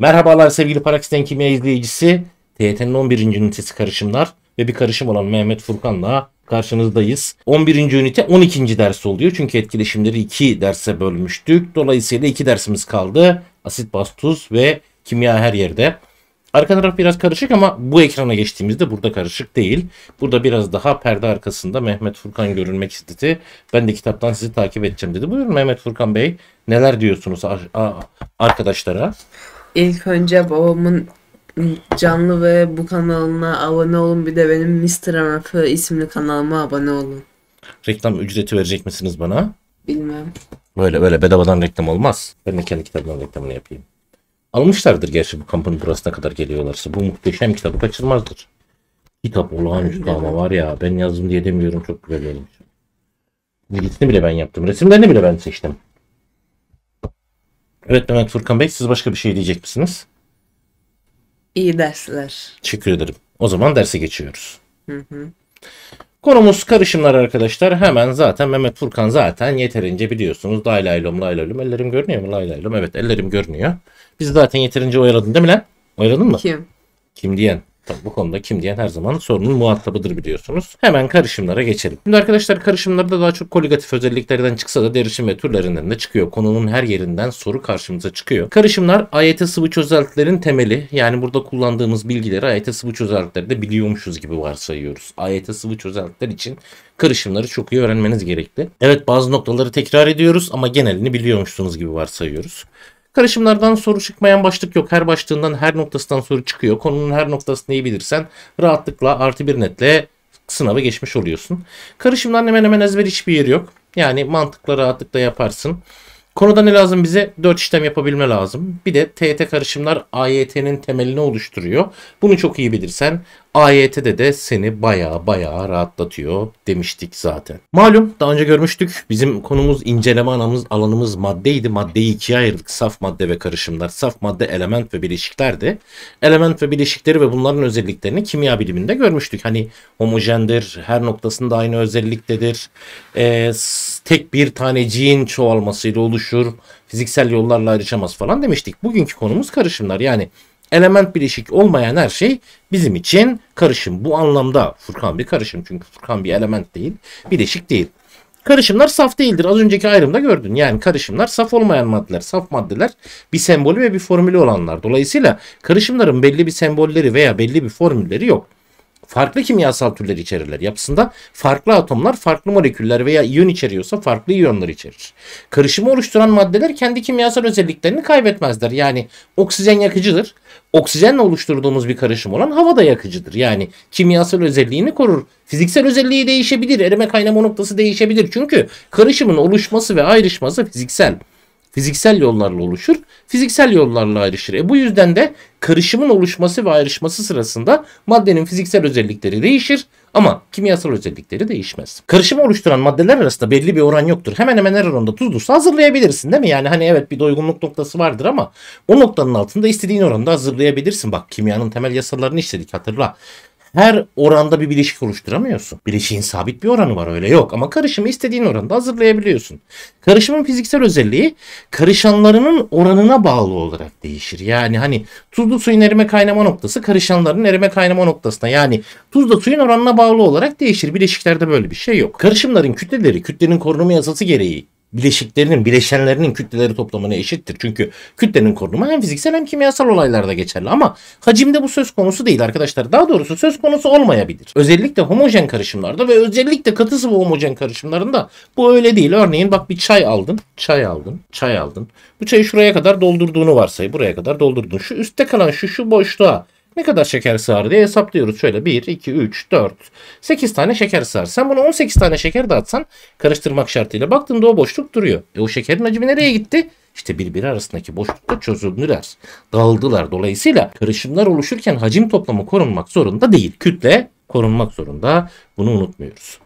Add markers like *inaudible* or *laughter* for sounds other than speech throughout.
Merhabalar sevgili Parakisten Kimya izleyicisi. TYT'nin 11. ünitesi karışımlar ve bir karışım olan Mehmet Furkan'la karşınızdayız. 11. ünite 12. ders oluyor. Çünkü etkileşimleri 2 derse bölmüştük. Dolayısıyla 2 dersimiz kaldı. Asit, baz, tuz ve kimya her yerde. Arka taraf biraz karışık ama bu ekrana geçtiğimizde burada karışık değil. Burada biraz daha perde arkasında Mehmet Furkan görünmek istedi. Ben de kitaptan sizi takip edeceğim dedi. Buyurun Mehmet Furkan Bey neler diyorsunuz arkadaşlara? ilk önce babamın canlı ve bu kanalına abone olun. Bir de benim Mr. Anafı isimli kanalıma abone olun. Reklam ücreti verecek misiniz bana? Bilmem. Böyle böyle bedavadan reklam olmaz. Ben de kendi kitabımdan reklamını yapayım. Almışlardır gerçi bu kampın burasına kadar geliyorlarsa. Bu muhteşem kitabı kaçırmazdır. Kitap olağanüstü ama var ya ben yazdım diye demiyorum çok güzel olmuş. Bilgisini bile ben yaptım. Resimlerini bile ben seçtim. Evet Mehmet Furkan Bey siz başka bir şey diyecek misiniz? İyi dersler. Teşekkür ederim. O zaman derse geçiyoruz. Hı hı. Konumuz karışımlar arkadaşlar. Hemen zaten Mehmet Furkan zaten yeterince biliyorsunuz. Lay lay lom lay lom. Ellerim görünüyor mu? Lay lay lom. Evet ellerim görünüyor. Biz zaten yeterince oyaladın değil mi lan? Oyaladın mı? Kim? Kim diyen? Tabii bu konuda kim diyen her zaman sorunun muhatabıdır biliyorsunuz. Hemen karışımlara geçelim. Şimdi arkadaşlar karışımlarda daha çok koligatif özelliklerden çıksa da derişim ve türlerinden de çıkıyor. Konunun her yerinden soru karşımıza çıkıyor. Karışımlar AYT sıvı çözeltilerin temeli. Yani burada kullandığımız bilgileri AYT sıvı çözeltilerde biliyormuşuz gibi varsayıyoruz. AYT sıvı çözeltiler için karışımları çok iyi öğrenmeniz gerekli. Evet bazı noktaları tekrar ediyoruz ama genelini biliyormuşsunuz gibi varsayıyoruz. Karışımlardan soru çıkmayan başlık yok. Her başlığından her noktasından soru çıkıyor. Konunun her noktasını iyi bilirsen rahatlıkla artı bir netle sınavı geçmiş oluyorsun. Karışımdan hemen hemen ezber hiçbir yeri yok. Yani mantıkla rahatlıkla yaparsın. Konuda ne lazım bize? 4 işlem yapabilme lazım. Bir de TET karışımlar AYT'nin temelini oluşturuyor. Bunu çok iyi bilirsen AYT'de de seni baya baya rahatlatıyor demiştik zaten. Malum daha önce görmüştük. Bizim konumuz inceleme anamız, alanımız maddeydi. Maddeyi ikiye ayırdık. Saf madde ve karışımlar. Saf madde element ve bileşiklerdi. Element ve bileşikleri ve bunların özelliklerini kimya biliminde görmüştük. Hani homojendir, her noktasında aynı özelliktedir. Ee, tek bir taneciğin çoğalmasıyla oluşur. Fiziksel yollarla ayrışamaz falan demiştik. Bugünkü konumuz karışımlar. Yani element bileşik olmayan her şey bizim için karışım. Bu anlamda Furkan bir karışım çünkü Furkan bir element değil, bileşik değil. Karışımlar saf değildir. Az önceki ayrımda gördün. Yani karışımlar saf olmayan maddeler. Saf maddeler bir sembolü ve bir formülü olanlar. Dolayısıyla karışımların belli bir sembolleri veya belli bir formülleri yok farklı kimyasal türler içerirler. Yapısında farklı atomlar farklı moleküller veya iyon içeriyorsa farklı iyonlar içerir. Karışımı oluşturan maddeler kendi kimyasal özelliklerini kaybetmezler. Yani oksijen yakıcıdır. Oksijenle oluşturduğumuz bir karışım olan hava da yakıcıdır. Yani kimyasal özelliğini korur. Fiziksel özelliği değişebilir. Erime kaynama noktası değişebilir. Çünkü karışımın oluşması ve ayrışması fiziksel fiziksel yollarla oluşur, fiziksel yollarla ayrışır. E bu yüzden de karışımın oluşması ve ayrışması sırasında maddenin fiziksel özellikleri değişir ama kimyasal özellikleri değişmez. Karışımı oluşturan maddeler arasında belli bir oran yoktur. Hemen hemen her oranda tuzluysa hazırlayabilirsin değil mi? Yani hani evet bir doygunluk noktası vardır ama o noktanın altında istediğin oranda hazırlayabilirsin. Bak kimyanın temel yasalarını işledik hatırla her oranda bir bileşik oluşturamıyorsun. Bileşiğin sabit bir oranı var öyle yok ama karışımı istediğin oranda hazırlayabiliyorsun. Karışımın fiziksel özelliği karışanlarının oranına bağlı olarak değişir. Yani hani tuzlu suyun erime kaynama noktası karışanların erime kaynama noktasına yani tuzla suyun oranına bağlı olarak değişir. Bileşiklerde böyle bir şey yok. Karışımların kütleleri kütlenin korunumu yasası gereği bileşiklerinin, bileşenlerinin kütleleri toplamına eşittir. Çünkü kütlenin korunumu hem fiziksel hem kimyasal olaylarda geçerli. Ama hacimde bu söz konusu değil arkadaşlar. Daha doğrusu söz konusu olmayabilir. Özellikle homojen karışımlarda ve özellikle katı sıvı homojen karışımlarında bu öyle değil. Örneğin bak bir çay aldın, çay aldın, çay aldın. Bu çayı şuraya kadar doldurduğunu varsay. Buraya kadar doldurdun. Şu üstte kalan şu şu boşluğa ne kadar şeker sığar diye hesaplıyoruz. Şöyle 1, 2, 3, 4, 8 tane şeker sığar. Sen buna 18 tane şeker dağıtsan karıştırmak şartıyla baktığında o boşluk duruyor. E o şekerin hacmi nereye gitti? İşte birbiri arasındaki boşlukta çözüldüler, dağıldılar. Dolayısıyla karışımlar oluşurken hacim toplamı korunmak zorunda değil. Kütle korunmak zorunda. Bunu unutmuyoruz.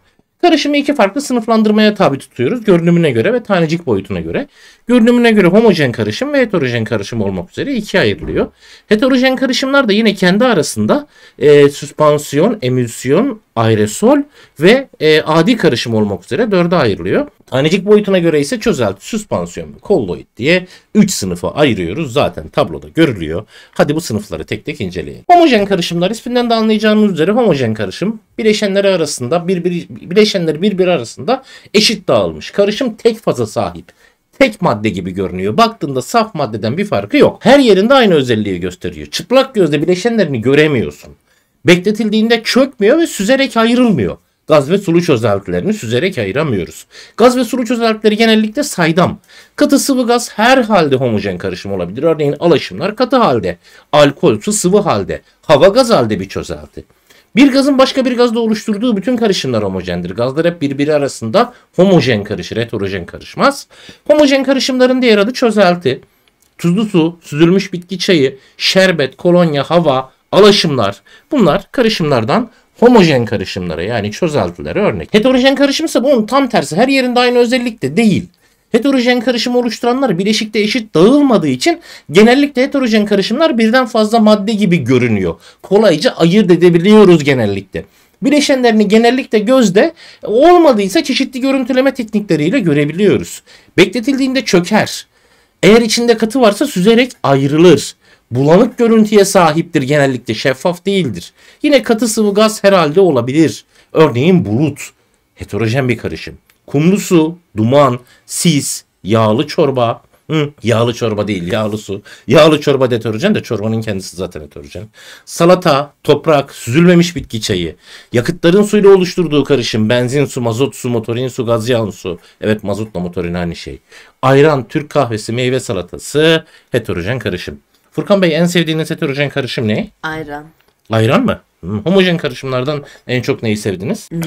Karışımı iki farklı sınıflandırmaya tabi tutuyoruz. Görünümüne göre ve tanecik boyutuna göre. Görünümüne göre homojen karışım ve heterojen karışım olmak üzere ikiye ayrılıyor. Heterojen karışımlar da yine kendi arasında e, süspansiyon, emülsiyon, aerosol ve e, adi karışım olmak üzere dörde ayrılıyor. Tanecik boyutuna göre ise çözelti, süspansiyon ve kolloid diye 3 sınıfa ayırıyoruz. Zaten tabloda görülüyor. Hadi bu sınıfları tek tek inceleyelim. Homojen karışımlar isminden de anlayacağınız üzere homojen karışım bileşenleri arasında birbiri, bileşenleri birbiri arasında eşit dağılmış. Karışım tek faza sahip tek madde gibi görünüyor. Baktığında saf maddeden bir farkı yok. Her yerinde aynı özelliği gösteriyor. Çıplak gözle bileşenlerini göremiyorsun. Bekletildiğinde çökmüyor ve süzerek ayrılmıyor. Gaz ve sulu çözeltilerini süzerek ayıramıyoruz. Gaz ve sulu çözeltileri genellikle saydam. Katı sıvı gaz her halde homojen karışım olabilir. Örneğin alaşımlar katı halde, alkol su sıvı halde, hava gaz halde bir çözelti. Bir gazın başka bir gazla oluşturduğu bütün karışımlar homojendir. Gazlar hep birbiri arasında homojen karışır, heterojen karışmaz. Homojen karışımların diğer adı çözelti. Tuzlu su, süzülmüş bitki çayı, şerbet, kolonya, hava, alaşımlar bunlar karışımlardan homojen karışımlara yani çözeltilere örnek. Heterojen karışım ise bunun tam tersi her yerinde aynı özellikte değil. Heterojen karışımı oluşturanlar bileşikte eşit dağılmadığı için genellikle heterojen karışımlar birden fazla madde gibi görünüyor. Kolayca ayırt edebiliyoruz genellikle. Bileşenlerini genellikle gözde olmadıysa çeşitli görüntüleme teknikleriyle görebiliyoruz. Bekletildiğinde çöker. Eğer içinde katı varsa süzerek ayrılır bulanık görüntüye sahiptir genellikle şeffaf değildir. Yine katı sıvı gaz herhalde olabilir. Örneğin bulut, heterojen bir karışım. Kumlu su, duman, sis, yağlı çorba, Hı, yağlı çorba değil yağlı su. Yağlı çorba deterjan da çorbanın kendisi zaten deterjan. Salata, toprak, süzülmemiş bitki çayı. Yakıtların suyla oluşturduğu karışım. Benzin su, mazot su, motorin su, gaz yağın su. Evet mazotla motorin aynı şey. Ayran, Türk kahvesi, meyve salatası, heterojen karışım. Furkan Bey en sevdiğiniz heterojen karışım ne? Ayran. Ayran mı? Hmm, homojen karışımlardan en çok neyi sevdiniz? Hmm,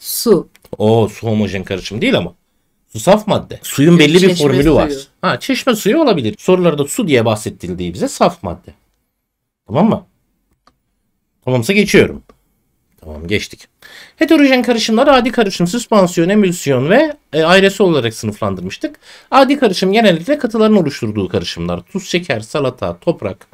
su. O su homojen karışım değil ama. Su saf madde. Suyun belli bir Çeşme formülü var. Ha çeşme suyu olabilir. Sorularda su diye bahsettiği bize saf madde. Tamam mı? Tamamsa geçiyorum. Tamam geçtik. Heterojen karışımlar adi karışım, süspansiyon, emülsiyon ve e, ayresi olarak sınıflandırmıştık. Adi karışım genellikle katıların oluşturduğu karışımlar. Tuz, şeker, salata, toprak.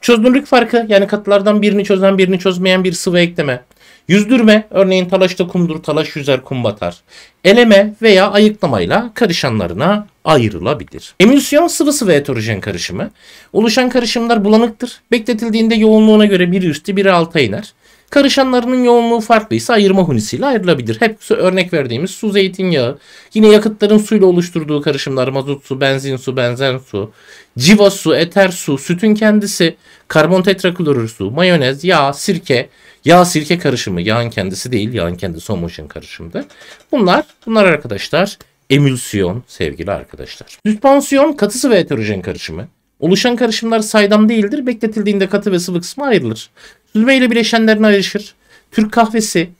Çözünürlük farkı yani katılardan birini çözen birini çözmeyen bir sıvı ekleme. Yüzdürme örneğin talaşta kumdur, talaş yüzer, kum batar. Eleme veya ayıklamayla karışanlarına ayrılabilir. Emülsiyon sıvı sıvı heterojen karışımı. Oluşan karışımlar bulanıktır. Bekletildiğinde yoğunluğuna göre biri üstü biri alta iner. Karışanlarının yoğunluğu farklıysa ayırma hunisiyle ayrılabilir. Hep örnek verdiğimiz su zeytinyağı. Yine yakıtların suyla oluşturduğu karışımlar mazot su, benzin su, benzen su, civa su, eter su, sütün kendisi, karbon tetraklorür su, mayonez, yağ, sirke, yağ sirke karışımı. Yağın kendisi değil, yağın kendisi homojen karışımdı. Bunlar, bunlar arkadaşlar emülsiyon sevgili arkadaşlar. Süspansiyon katısı ve heterojen karışımı. Oluşan karışımlar saydam değildir. Bekletildiğinde katı ve sıvı kısmı ayrılır. Zülve ile bileşenlerini ayrışır. Türk kahvesi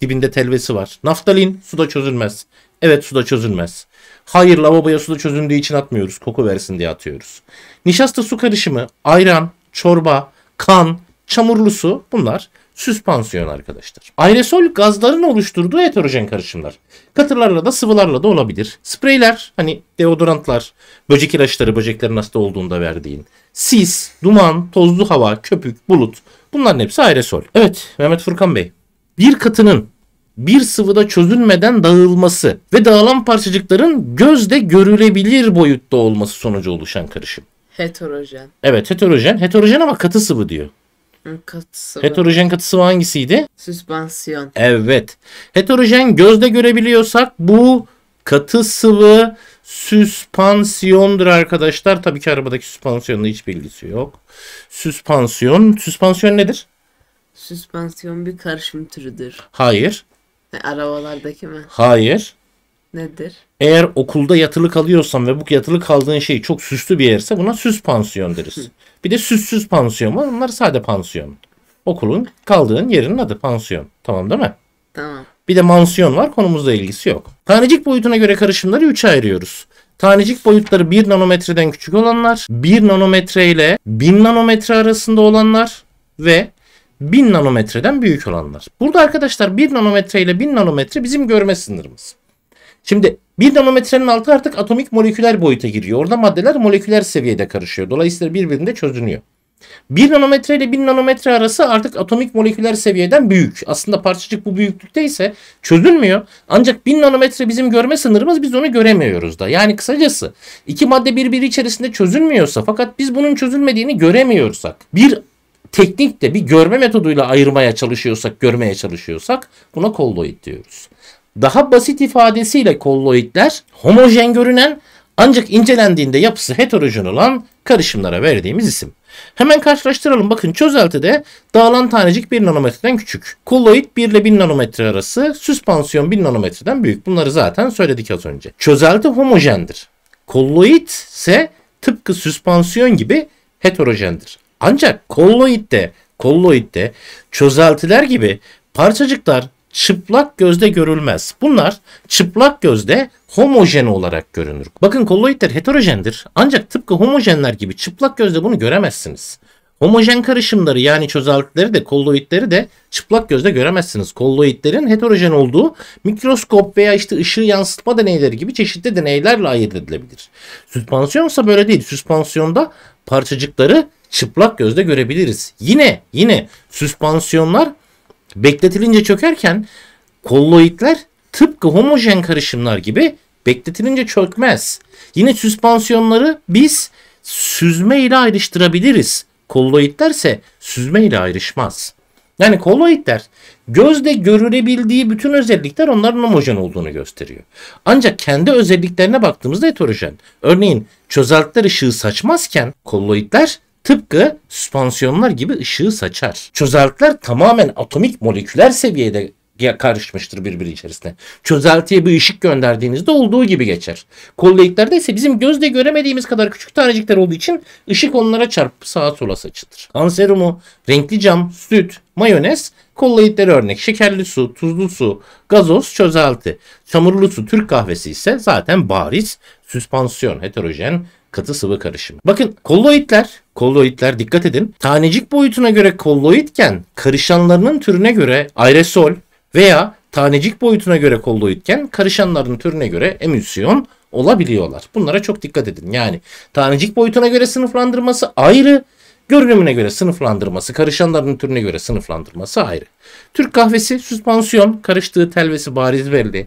dibinde telvesi var. Naftalin suda çözülmez. Evet suda çözülmez. Hayır lavaboya suda çözüldüğü için atmıyoruz. Koku versin diye atıyoruz. Nişasta su karışımı, ayran, çorba, kan, çamurlu su bunlar süspansiyon arkadaşlar. Aerosol gazların oluşturduğu heterojen karışımlar. Katırlarla da sıvılarla da olabilir. Spreyler hani deodorantlar, böcek ilaçları böceklerin hasta olduğunda verdiğin. Sis, duman, tozlu hava, köpük, bulut Bunların hepsi aerosol. Evet Mehmet Furkan Bey. Bir katının bir sıvıda çözülmeden dağılması ve dağılan parçacıkların gözde görülebilir boyutta olması sonucu oluşan karışım. Heterojen. Evet heterojen. Heterojen ama katı sıvı diyor. Katı sıvı. Heterojen katı sıvı hangisiydi? Süspansiyon. Evet. Heterojen gözde görebiliyorsak bu katı sıvı Süspansiyondur arkadaşlar. Tabii ki arabadaki süspansiyonla hiç bilgisi yok. Süspansiyon. Süspansiyon nedir? Süspansiyon bir karışım türüdür. Hayır. E, arabalardaki mi? Hayır. Nedir? Eğer okulda yatılı kalıyorsan ve bu yatılı kaldığın şey çok süslü bir yerse buna süspansiyon deriz. bir de süssüz pansiyon var. Onlar sade pansiyon. Okulun kaldığın yerin adı pansiyon. Tamam değil mi? Tamam. Bir de mansiyon var konumuzla ilgisi yok. Tanecik boyutuna göre karışımları 3'e ayırıyoruz. Tanecik boyutları 1 nanometreden küçük olanlar, 1 nanometre ile 1000 nanometre arasında olanlar ve 1000 nanometreden büyük olanlar. Burada arkadaşlar 1 nanometre ile 1000 nanometre bizim görme sınırımız. Şimdi 1 nanometrenin altı artık atomik moleküler boyuta giriyor. Orada maddeler moleküler seviyede karışıyor. Dolayısıyla birbirinde çözünüyor. 1 nanometre ile 1 nanometre arası artık atomik moleküler seviyeden büyük. Aslında parçacık bu büyüklükte ise çözülmüyor. Ancak 1000 nanometre bizim görme sınırımız biz onu göremiyoruz da. Yani kısacası iki madde birbiri içerisinde çözülmüyorsa fakat biz bunun çözülmediğini göremiyorsak bir teknikte bir görme metoduyla ayırmaya çalışıyorsak, görmeye çalışıyorsak buna kolloid diyoruz. Daha basit ifadesiyle kolloidler homojen görünen ancak incelendiğinde yapısı heterojen olan karışımlara verdiğimiz isim. Hemen karşılaştıralım. Bakın çözeltide dağılan tanecik 1 nanometreden küçük. Kolloid 1 ile 1000 nanometre arası. Süspansiyon 1000 nanometreden büyük. Bunları zaten söyledik az önce. Çözelti homojendir. Kolloid ise tıpkı süspansiyon gibi heterojendir. Ancak kolloidde, kolloidde çözeltiler gibi parçacıklar çıplak gözde görülmez. Bunlar çıplak gözde homojen olarak görünür. Bakın kolloidler heterojendir ancak tıpkı homojenler gibi çıplak gözde bunu göremezsiniz. Homojen karışımları yani çözeltileri de kolloidleri de çıplak gözle göremezsiniz. Kolloidlerin heterojen olduğu mikroskop veya işte ışığı yansıtma deneyleri gibi çeşitli deneylerle ayırt edilebilir. ise böyle değil. Süspansiyonda parçacıkları çıplak gözle görebiliriz. Yine yine süspansiyonlar bekletilince çökerken kolloidler tıpkı homojen karışımlar gibi bekletilince çökmez. Yine süspansiyonları biz süzme ile ayrıştırabiliriz. Kolloidlerse süzme ile ayrışmaz. Yani kolloidler gözde görülebildiği bütün özellikler onların homojen olduğunu gösteriyor. Ancak kendi özelliklerine baktığımızda heterojen. Örneğin çözeltiler ışığı saçmazken kolloidler Tıpkı süspansiyonlar gibi ışığı saçar. Çözeltiler tamamen atomik moleküler seviyede karışmıştır birbiri içerisine. Çözeltiye bir ışık gönderdiğinizde olduğu gibi geçer. Kollaiklerde ise bizim gözle göremediğimiz kadar küçük tanecikler olduğu için ışık onlara çarpıp sağa sola saçılır. Anserumu, renkli cam, süt, mayonez, kollaitleri örnek şekerli su, tuzlu su, gazoz, çözelti. Çamurlu su, Türk kahvesi ise zaten bariz, süspansiyon, heterojen, katı sıvı karışımı. Bakın kolloidler, kolloidler dikkat edin. Tanecik boyutuna göre kolloidken karışanlarının türüne göre aerosol veya tanecik boyutuna göre kolloidken karışanların türüne göre emülsiyon olabiliyorlar. Bunlara çok dikkat edin. Yani tanecik boyutuna göre sınıflandırması ayrı, görünümüne göre sınıflandırması, karışanların türüne göre sınıflandırması ayrı. Türk kahvesi süspansiyon, karıştığı telvesi bariz belli.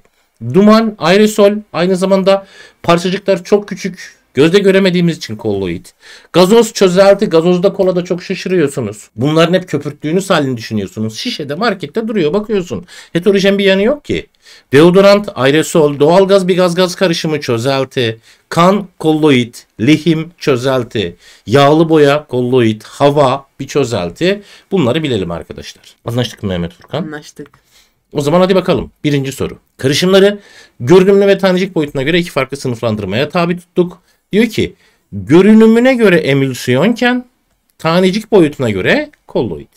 Duman, aerosol, aynı zamanda parçacıklar çok küçük, Gözde göremediğimiz için kolloid. Gazoz çözelti. Gazozda kolada çok şaşırıyorsunuz. Bunların hep köpürttüğünüz halini düşünüyorsunuz. Şişede markette duruyor bakıyorsun. Heterojen bir yanı yok ki. Deodorant, aerosol, doğalgaz bir gaz gaz karışımı çözelti, kan kolloid, lehim çözelti, yağlı boya kolloid, hava bir çözelti. Bunları bilelim arkadaşlar. Anlaştık mı Mehmet Furkan? Anlaştık. O zaman hadi bakalım. Birinci soru. Karışımları görünümlü ve tanecik boyutuna göre iki farklı sınıflandırmaya tabi tuttuk. Diyor ki görünümüne göre emülsiyonken tanecik boyutuna göre kolloid.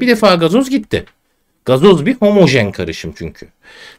Bir defa gazoz gitti. Gazoz bir homojen karışım çünkü.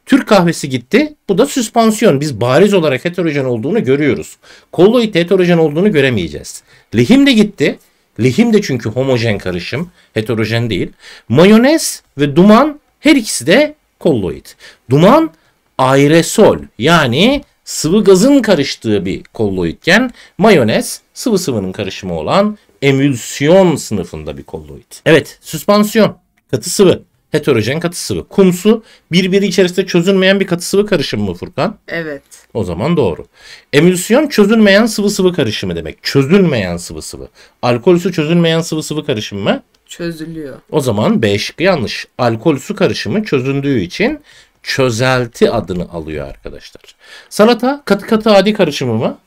Türk kahvesi gitti. Bu da süspansiyon. Biz bariz olarak heterojen olduğunu görüyoruz. Kolloid heterojen olduğunu göremeyeceğiz. Lehim de gitti. Lehim de çünkü homojen karışım. Heterojen değil. Mayonez ve duman her ikisi de kolloid. Duman aerosol yani sıvı gazın karıştığı bir kolloidken mayonez sıvı sıvının karışımı olan emülsiyon sınıfında bir kolloid. Evet süspansiyon katı sıvı heterojen katı sıvı. Kumsu birbiri içerisinde çözülmeyen bir katı sıvı karışımı mı Furkan? Evet. O zaman doğru. Emülsiyon çözülmeyen sıvı sıvı karışımı demek. Çözülmeyen sıvı sıvı. Alkol su çözülmeyen sıvı sıvı karışımı mı? Çözülüyor. O zaman B şıkkı yanlış. Alkol su karışımı çözündüğü için çözelti adını alıyor arkadaşlar. Salata katı katı adi karışımı mı?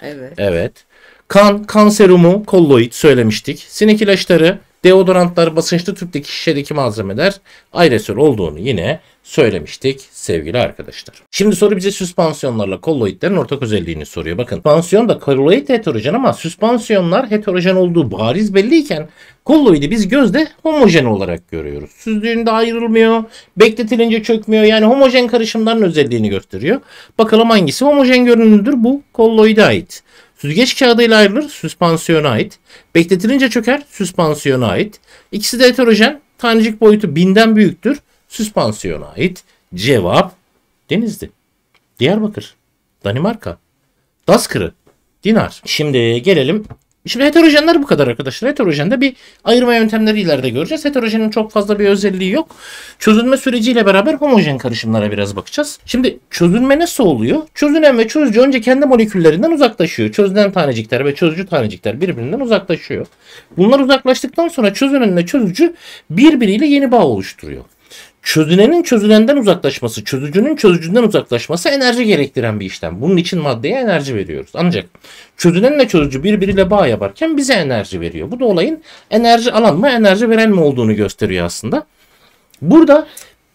Evet. Evet. Kan, kanserumu serumu, kolloid söylemiştik. Sinek ilaçları, Deodorantlar basınçlı tüpteki şişedeki malzemeler aerosol olduğunu yine söylemiştik sevgili arkadaşlar. Şimdi soru bize süspansiyonlarla kolloidlerin ortak özelliğini soruyor. Bakın süspansiyon da kolloid heterojen ama süspansiyonlar heterojen olduğu bariz belliyken kolloidi biz gözde homojen olarak görüyoruz. Süzdüğünde ayrılmıyor, bekletilince çökmüyor. Yani homojen karışımların özelliğini gösteriyor. Bakalım hangisi homojen görünümlüdür? Bu kolloide ait. Süzgeç kağıdıyla ayrılır, süspansiyona ait. Bekletilince çöker, süspansiyona ait. İkisi de heterojen, tanecik boyutu binden büyüktür, süspansiyona ait. Cevap Denizli, Diyarbakır, Danimarka, Daskırı, Dinar. Şimdi gelelim Şimdi heterojenler bu kadar arkadaşlar. Heterojende bir ayırma yöntemleri ileride göreceğiz. Heterojenin çok fazla bir özelliği yok. Çözülme süreciyle beraber homojen karışımlara biraz bakacağız. Şimdi çözülme nasıl oluyor? Çözünen ve çözücü önce kendi moleküllerinden uzaklaşıyor. Çözünen tanecikler ve çözücü tanecikler birbirinden uzaklaşıyor. Bunlar uzaklaştıktan sonra çözünenle çözücü birbiriyle yeni bağ oluşturuyor. Çözünenin çözünenden uzaklaşması, çözücünün çözücünden uzaklaşması enerji gerektiren bir işlem. Bunun için maddeye enerji veriyoruz. Ancak çözünenle çözücü birbiriyle bağ yaparken bize enerji veriyor. Bu da olayın enerji alan mı, enerji veren mi olduğunu gösteriyor aslında. Burada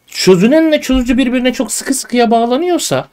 çözünenle çözücü birbirine çok sıkı sıkıya bağlanıyorsa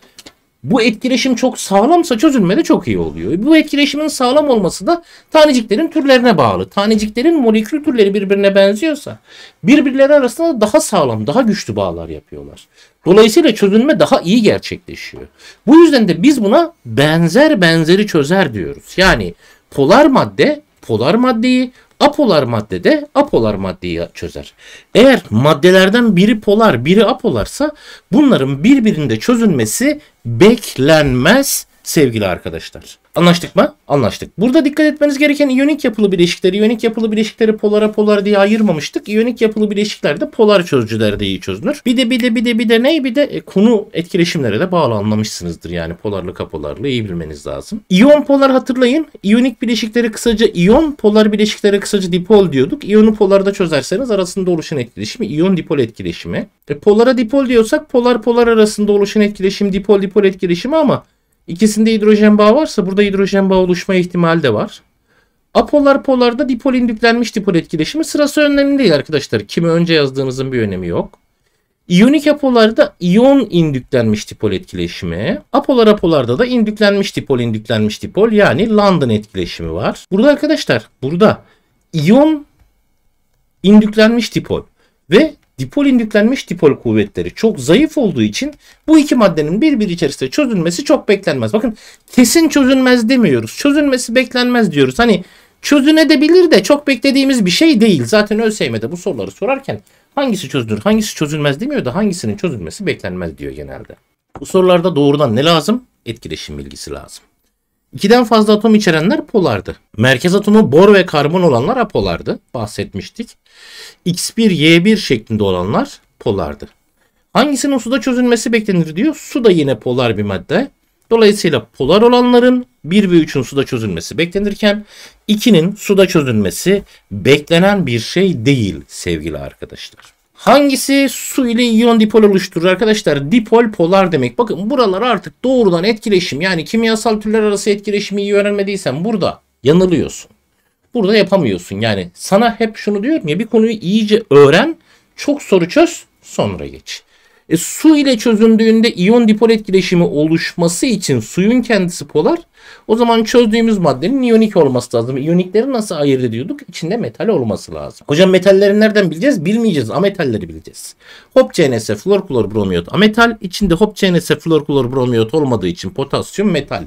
bu etkileşim çok sağlamsa çözülme de çok iyi oluyor. Bu etkileşimin sağlam olması da taneciklerin türlerine bağlı. Taneciklerin molekül türleri birbirine benziyorsa birbirleri arasında daha sağlam, daha güçlü bağlar yapıyorlar. Dolayısıyla çözülme daha iyi gerçekleşiyor. Bu yüzden de biz buna benzer benzeri çözer diyoruz. Yani polar madde polar maddeyi, Apolar maddede apolar maddeyi çözer. Eğer maddelerden biri polar biri apolarsa bunların birbirinde çözülmesi beklenmez sevgili arkadaşlar. Anlaştık mı? Anlaştık. Burada dikkat etmeniz gereken iyonik yapılı bileşikleri, iyonik yapılı bileşikleri polara polar diye ayırmamıştık. İyonik yapılı bileşikler de polar çözücüler diye çözünür. Bir de bir de bir de bir de ne? Bir de e, konu etkileşimlere de bağlı anlamışsınızdır. Yani polarlı kapolarlı iyi bilmeniz lazım. İyon polar hatırlayın. İyonik bileşikleri kısaca iyon, polar bileşikleri kısaca dipol diyorduk. İyonu polarda çözerseniz arasında oluşan etkileşimi iyon dipol etkileşimi. E, polara dipol diyorsak polar polar arasında oluşan etkileşim dipol dipol etkileşimi ama İkisinde hidrojen bağı varsa burada hidrojen bağı oluşma ihtimali de var. Apolar polarda dipol indüklenmiş dipol etkileşimi sırası önemli değil arkadaşlar. Kimi önce yazdığınızın bir önemi yok. İyonik apolarda iyon indüklenmiş dipol etkileşimi. Apolar apolarda da indüklenmiş dipol indüklenmiş dipol yani London etkileşimi var. Burada arkadaşlar burada iyon indüklenmiş dipol ve dipol indüklenmiş dipol kuvvetleri çok zayıf olduğu için bu iki maddenin birbir içerisinde çözülmesi çok beklenmez. Bakın kesin çözülmez demiyoruz. Çözülmesi beklenmez diyoruz. Hani çözünebilir de çok beklediğimiz bir şey değil. Zaten ÖSYM'de bu soruları sorarken hangisi çözülür, hangisi çözülmez demiyor da hangisinin çözülmesi beklenmez diyor genelde. Bu sorularda doğrudan ne lazım? Etkileşim bilgisi lazım. İkiden fazla atom içerenler polardı. Merkez atomu bor ve karbon olanlar apolardı. Bahsetmiştik. X1, Y1 şeklinde olanlar polardı. Hangisinin suda çözülmesi beklenir diyor. Su da yine polar bir madde. Dolayısıyla polar olanların 1 ve 3'ün suda çözülmesi beklenirken 2'nin suda çözülmesi beklenen bir şey değil sevgili arkadaşlar. Hangisi su ile iyon dipol oluşturur arkadaşlar? Dipol polar demek. Bakın buralar artık doğrudan etkileşim yani kimyasal türler arası etkileşimi iyi öğrenmediysen burada yanılıyorsun. Burada yapamıyorsun. Yani sana hep şunu diyorum ya bir konuyu iyice öğren, çok soru çöz, sonra geç. E, su ile çözüldüğünde iyon dipol etkileşimi oluşması için suyun kendisi polar. O zaman çözdüğümüz maddenin iyonik olması lazım. İyonikleri nasıl ayırt ediyorduk? İçinde metal olması lazım. Hocam metalleri nereden bileceğiz? Bilmeyeceğiz. Ametalleri bileceğiz. Hop CNS klor bromiyot ametal. içinde hop CNS klor bromiyot olmadığı için potasyum metal.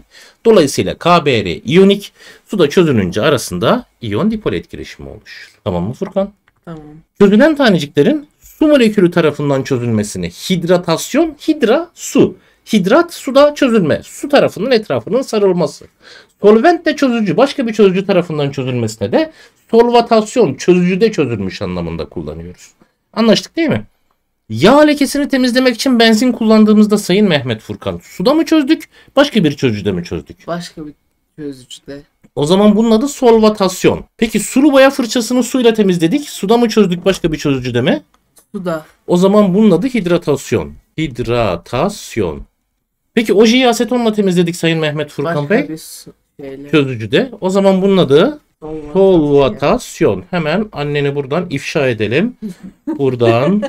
Dolayısıyla KBr iyonik Su da çözününce arasında iyon dipol etkileşimi oluşur. Tamam mı Furkan? Tamam. Çözülen taneciklerin su molekülü tarafından çözülmesini hidratasyon, hidra su. Hidrat suda çözülme, su tarafının etrafının sarılması. Solvent de çözücü, başka bir çözücü tarafından çözülmesine de solvatasyon, çözücüde çözülmüş anlamında kullanıyoruz. Anlaştık değil mi? Yağ lekesini temizlemek için benzin kullandığımızda Sayın Mehmet Furkan suda mı çözdük, başka bir çözücüde mi çözdük? Başka bir çözücüde. O zaman bunun adı solvatasyon. Peki sulu boya fırçasını suyla temizledik. Suda mı çözdük başka bir çözücüde mi? Suda. O zaman bunun adı hidratasyon. Hidratasyon. Peki ojeyi asetonla temizledik Sayın Mehmet Furkan Başka Bey. Çözücü de. O zaman bunun adı solvatasyon. Hemen anneni buradan ifşa edelim. *laughs* Buradan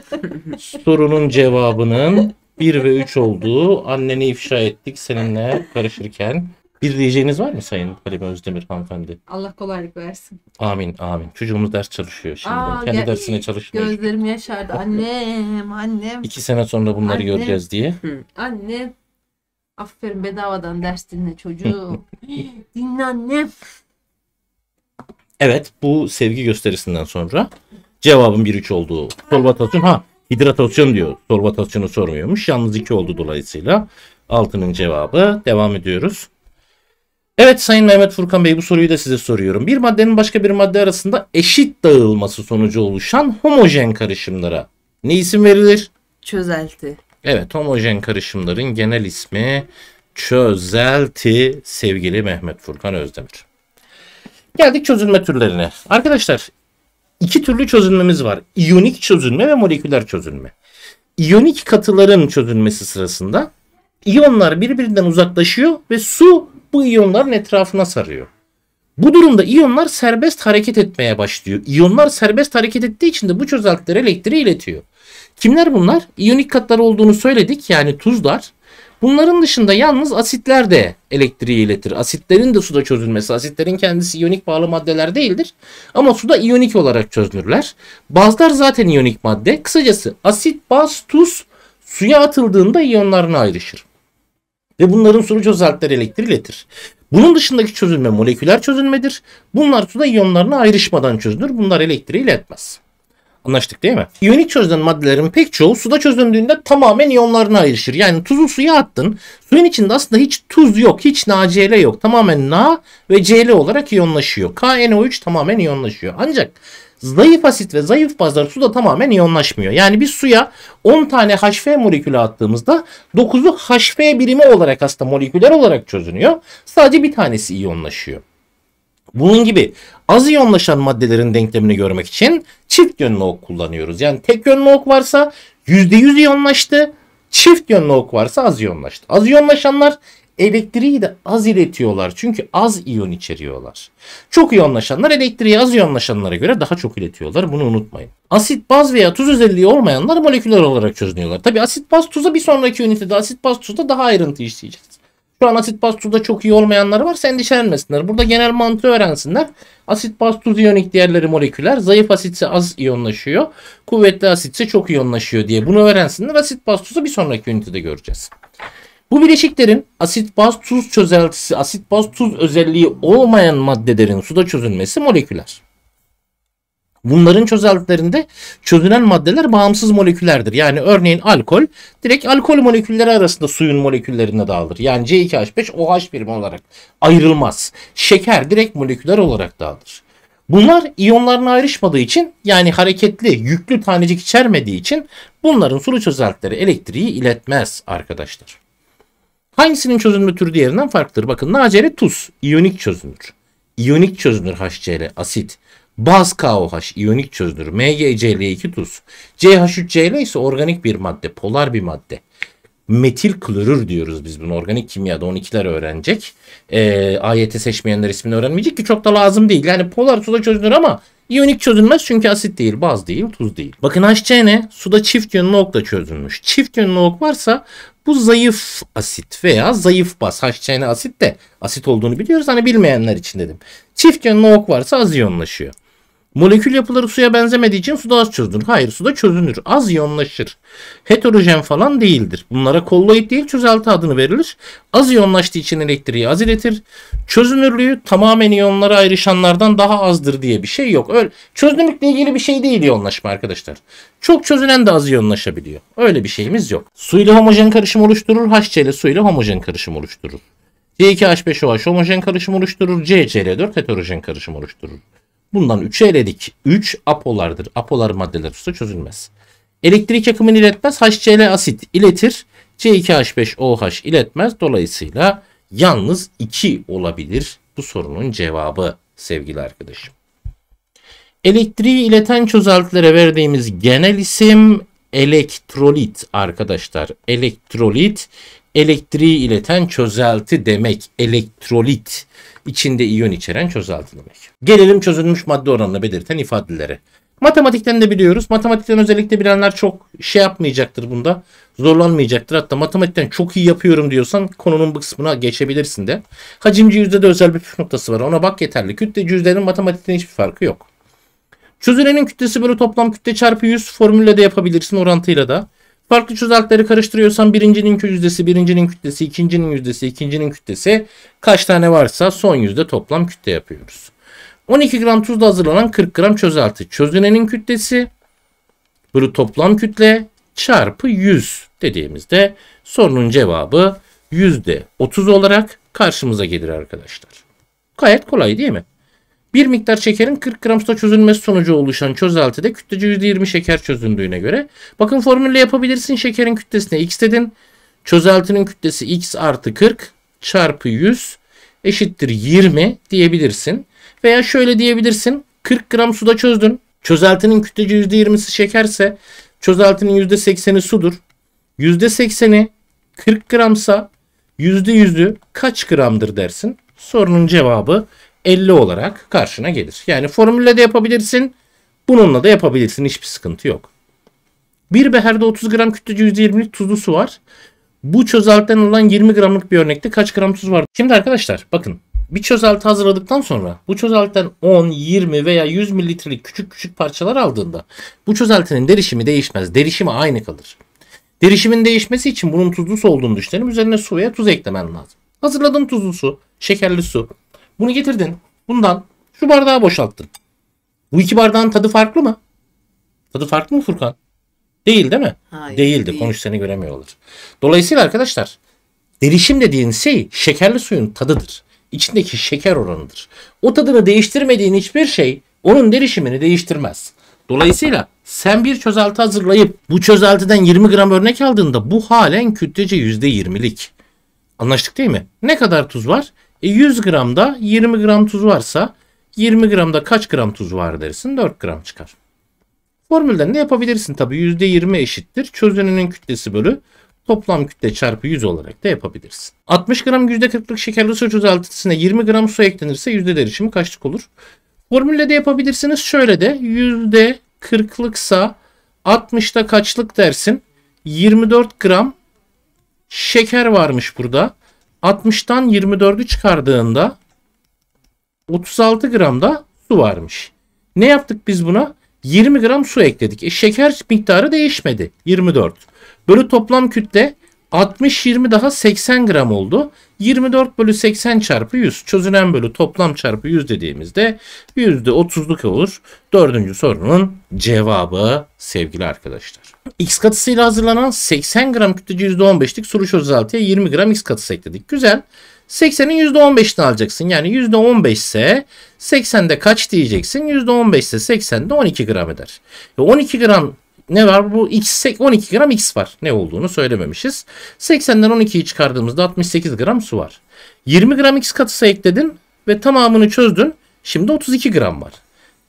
sorunun cevabının 1 ve 3 olduğu anneni ifşa ettik seninle karışırken. Bir diyeceğiniz var mı Sayın Halime Özdemir hanımefendi? Allah kolaylık versin. Amin amin. Çocuğumuz ders çalışıyor şimdi. Aa, Kendi ya- dersine çalışmıyor. Gözlerim yaşardı. *laughs* Annem, annem, İki sene sonra bunları Anne. göreceğiz diye. annem. Aferin bedavadan ders dinle çocuğum. *laughs* dinle annem. Evet bu sevgi gösterisinden sonra cevabın 1-3 olduğu solvatasyon ha hidratasyon diyor. Solvatasyonu sormuyormuş. Yalnız 2 oldu dolayısıyla. Altının cevabı. Devam ediyoruz. Evet Sayın Mehmet Furkan Bey bu soruyu da size soruyorum. Bir maddenin başka bir madde arasında eşit dağılması sonucu oluşan homojen karışımlara ne isim verilir? Çözelti. Evet homojen karışımların genel ismi çözelti sevgili Mehmet Furkan Özdemir. Geldik çözünme türlerine. Arkadaşlar iki türlü çözünmemiz var. İyonik çözünme ve moleküler çözünme. İyonik katıların çözünmesi sırasında iyonlar birbirinden uzaklaşıyor ve su bu iyonların etrafına sarıyor. Bu durumda iyonlar serbest hareket etmeye başlıyor. İyonlar serbest hareket ettiği için de bu çözeltiler elektriği iletiyor. Kimler bunlar? İyonik katlar olduğunu söyledik yani tuzlar. Bunların dışında yalnız asitler de elektriği iletir. Asitlerin de suda çözülmesi, asitlerin kendisi iyonik bağlı maddeler değildir. Ama suda iyonik olarak çözünürler. Bazlar zaten iyonik madde. Kısacası asit, baz, tuz suya atıldığında iyonlarına ayrışır ve bunların sürücü özellikleri elektriletir. Bunun dışındaki çözülme moleküler çözülmedir. Bunlar suda iyonlarına ayrışmadan çözülür. Bunlar elektriği iletmez. Anlaştık değil mi? İyonik çözülen maddelerin pek çoğu suda çözüldüğünde tamamen iyonlarına ayrışır. Yani tuzu suya attın. Suyun içinde aslında hiç tuz yok. Hiç NaCl yok. Tamamen Na ve Cl olarak iyonlaşıyor. KNO3 tamamen iyonlaşıyor. Ancak Zayıf asit ve zayıf bazlar suda tamamen iyonlaşmıyor. Yani biz suya 10 tane HF molekülü attığımızda 9'u HF birimi olarak aslında moleküler olarak çözünüyor. Sadece bir tanesi iyonlaşıyor. Bunun gibi az iyonlaşan maddelerin denklemini görmek için çift yönlü ok kullanıyoruz. Yani tek yönlü ok varsa %100 iyonlaştı. Çift yönlü ok varsa az iyonlaştı. Az iyonlaşanlar elektriği de az iletiyorlar. Çünkü az iyon içeriyorlar. Çok iyonlaşanlar elektriği az iyonlaşanlara göre daha çok iletiyorlar. Bunu unutmayın. Asit baz veya tuz özelliği olmayanlar moleküler olarak çözünüyorlar. Tabi asit baz tuza bir sonraki ünitede asit baz tuzda daha ayrıntı işleyeceğiz. Şu an asit baz tuzda çok iyi olmayanlar varsa endişelenmesinler. Burada genel mantığı öğrensinler. Asit baz tuz iyonik diğerleri moleküler. Zayıf asitse az iyonlaşıyor. Kuvvetli asitse çok iyonlaşıyor diye bunu öğrensinler. Asit baz tuzu bir sonraki ünitede göreceğiz. Bu bileşiklerin asit baz tuz çözeltisi, asit baz tuz özelliği olmayan maddelerin suda çözünmesi moleküler. Bunların çözeltilerinde çözünen maddeler bağımsız moleküllerdir. Yani örneğin alkol direkt alkol molekülleri arasında suyun moleküllerine dağılır. Yani C2H5OH birimi olarak ayrılmaz. Şeker direkt moleküler olarak dağılır. Bunlar iyonlarına ayrışmadığı için yani hareketli, yüklü tanecik içermediği için bunların sulu çözeltileri elektriği iletmez arkadaşlar. Hangisinin çözünme türü diğerinden farklıdır? Bakın NaCl tuz, iyonik çözünür. İyonik çözünür HCl, asit. Baz KOH iyonik çözünür. MgCl2 tuz. CH3Cl ise organik bir madde, polar bir madde. Metil klorür diyoruz biz bunu. Organik kimyada 12'ler öğrenecek. E, ee, AYT seçmeyenler ismini öğrenmeyecek ki çok da lazım değil. Yani polar suda çözünür ama iyonik çözünmez çünkü asit değil, baz değil, tuz değil. Bakın HCN suda çift yönlü okla çözülmüş. Çift yönlü ok varsa bu zayıf asit veya zayıf baz. HCN asit de asit olduğunu biliyoruz. Hani bilmeyenler için dedim. Çift yönlü ok varsa az iyonlaşıyor. Molekül yapıları suya benzemediği için suda az çözünür. Hayır suda çözünür. Az iyonlaşır. Heterojen falan değildir. Bunlara kolloid değil çözelti adını verilir. Az iyonlaştığı için elektriği az iletir. Çözünürlüğü tamamen iyonlara ayrışanlardan daha azdır diye bir şey yok. Öyle Çözünürlükle ilgili bir şey değil iyonlaşma arkadaşlar. Çok çözünen de az iyonlaşabiliyor. Öyle bir şeyimiz yok. Suyla homojen karışım oluşturur. HC ile suyla homojen karışım oluşturur. C2H5OH homojen karışım oluşturur. CCl4 heterojen karışım oluşturur. Bundan 3'ü eledik. 3 apolardır. Apolar maddeler usta çözülmez. Elektrik akımını iletmez. HCl asit iletir. C2H5OH iletmez. Dolayısıyla yalnız 2 olabilir bu sorunun cevabı sevgili arkadaşım. Elektriği ileten çözeltilere verdiğimiz genel isim elektrolit arkadaşlar. Elektrolit elektriği ileten çözelti demek. Elektrolit içinde iyon içeren çözelti demek. Gelelim çözülmüş madde oranını belirten ifadelere. Matematikten de biliyoruz. Matematikten özellikle bilenler çok şey yapmayacaktır bunda. Zorlanmayacaktır. Hatta matematikten çok iyi yapıyorum diyorsan konunun bu kısmına geçebilirsin de. Hacimci yüzde de özel bir püf noktası var. Ona bak yeterli. Kütle yüzlerin matematikten hiçbir farkı yok. Çözünenin kütlesi bölü toplam kütle çarpı 100 formülle de yapabilirsin orantıyla da. Farklı çözeltileri karıştırıyorsan birincinin yüzdesi, birincinin kütlesi, ikincinin yüzdesi, ikincinin kütlesi kaç tane varsa son yüzde toplam kütle yapıyoruz. 12 gram tuzla hazırlanan 40 gram çözelti. Çözünenin kütlesi bölü toplam kütle çarpı 100 dediğimizde sorunun cevabı %30 olarak karşımıza gelir arkadaşlar. Gayet kolay değil mi? Bir miktar şekerin 40 gram suda çözülmesi sonucu oluşan çözeltide kütlece %20 şeker çözündüğüne göre bakın formülle yapabilirsin şekerin kütlesine x dedin. Çözeltinin kütlesi x artı 40 çarpı 100 eşittir 20 diyebilirsin. Veya şöyle diyebilirsin 40 gram suda çözdün. Çözeltinin kütlece %20'si şekerse çözeltinin %80'i sudur. %80'i 40 gramsa %100'ü kaç gramdır dersin? Sorunun cevabı 50 olarak karşına gelir. Yani formülle de yapabilirsin. Bununla da yapabilirsin. Hiçbir sıkıntı yok. Bir beherde 30 gram kütlece 120 tuzlu su var. Bu çözeltiden alınan 20 gramlık bir örnekte kaç gram tuz var? Şimdi arkadaşlar bakın bir çözelti hazırladıktan sonra bu çözeltiden 10, 20 veya 100 mililitrelik küçük küçük parçalar aldığında bu çözeltinin derişimi değişmez. Derişimi aynı kalır. Derişimin değişmesi için bunun tuzlu su olduğunu düşünelim. Üzerine su veya tuz eklemen lazım. Hazırladığım tuzlu su, şekerli su, bunu getirdin. Bundan şu bardağı boşalttın. Bu iki bardağın tadı farklı mı? Tadı farklı mı Furkan? Değil değil mi? Hayır, Değildi. Değil. Konuş seni göremiyorlar. Dolayısıyla arkadaşlar derişim dediğin şey şekerli suyun tadıdır. İçindeki şeker oranıdır. O tadını değiştirmediğin hiçbir şey onun derişimini değiştirmez. Dolayısıyla sen bir çözelti hazırlayıp bu çözeltiden 20 gram örnek aldığında bu halen kütlece %20'lik. Anlaştık değil mi? Ne kadar tuz var? E 100 gramda 20 gram tuz varsa 20 gramda kaç gram tuz var dersin 4 gram çıkar. Formülden ne yapabilirsin tabi %20 eşittir çözünenin kütlesi bölü toplam kütle çarpı 100 olarak da yapabilirsin. 60 gram %40'lık şekerli su çözeltisine 20 gram su eklenirse yüzde derişimi kaçlık olur? Formülle de yapabilirsiniz. Şöyle de %40'lıksa 60'ta kaçlık dersin? 24 gram şeker varmış burada. 60'tan 24'ü çıkardığında 36 gram da su varmış. Ne yaptık biz buna? 20 gram su ekledik. E şeker miktarı değişmedi. 24. Böyle toplam kütle 60-20 daha 80 gram oldu. 24 bölü 80 çarpı 100 çözünen bölü toplam çarpı 100 dediğimizde %30'luk olur. Dördüncü sorunun cevabı sevgili arkadaşlar. X katısıyla hazırlanan 80 gram kütlece %15'lik soru çözeltiye 20 gram X katısı ekledik. Güzel. 80'in %15'ini alacaksın. Yani %15 ise 80'de kaç diyeceksin? %15 ise 80'de 12 gram eder. 12 e gram ne var? Bu x 12 gram x var. Ne olduğunu söylememişiz. 80'den 12'yi çıkardığımızda 68 gram su var. 20 gram x katısı ekledin ve tamamını çözdün. Şimdi 32 gram var.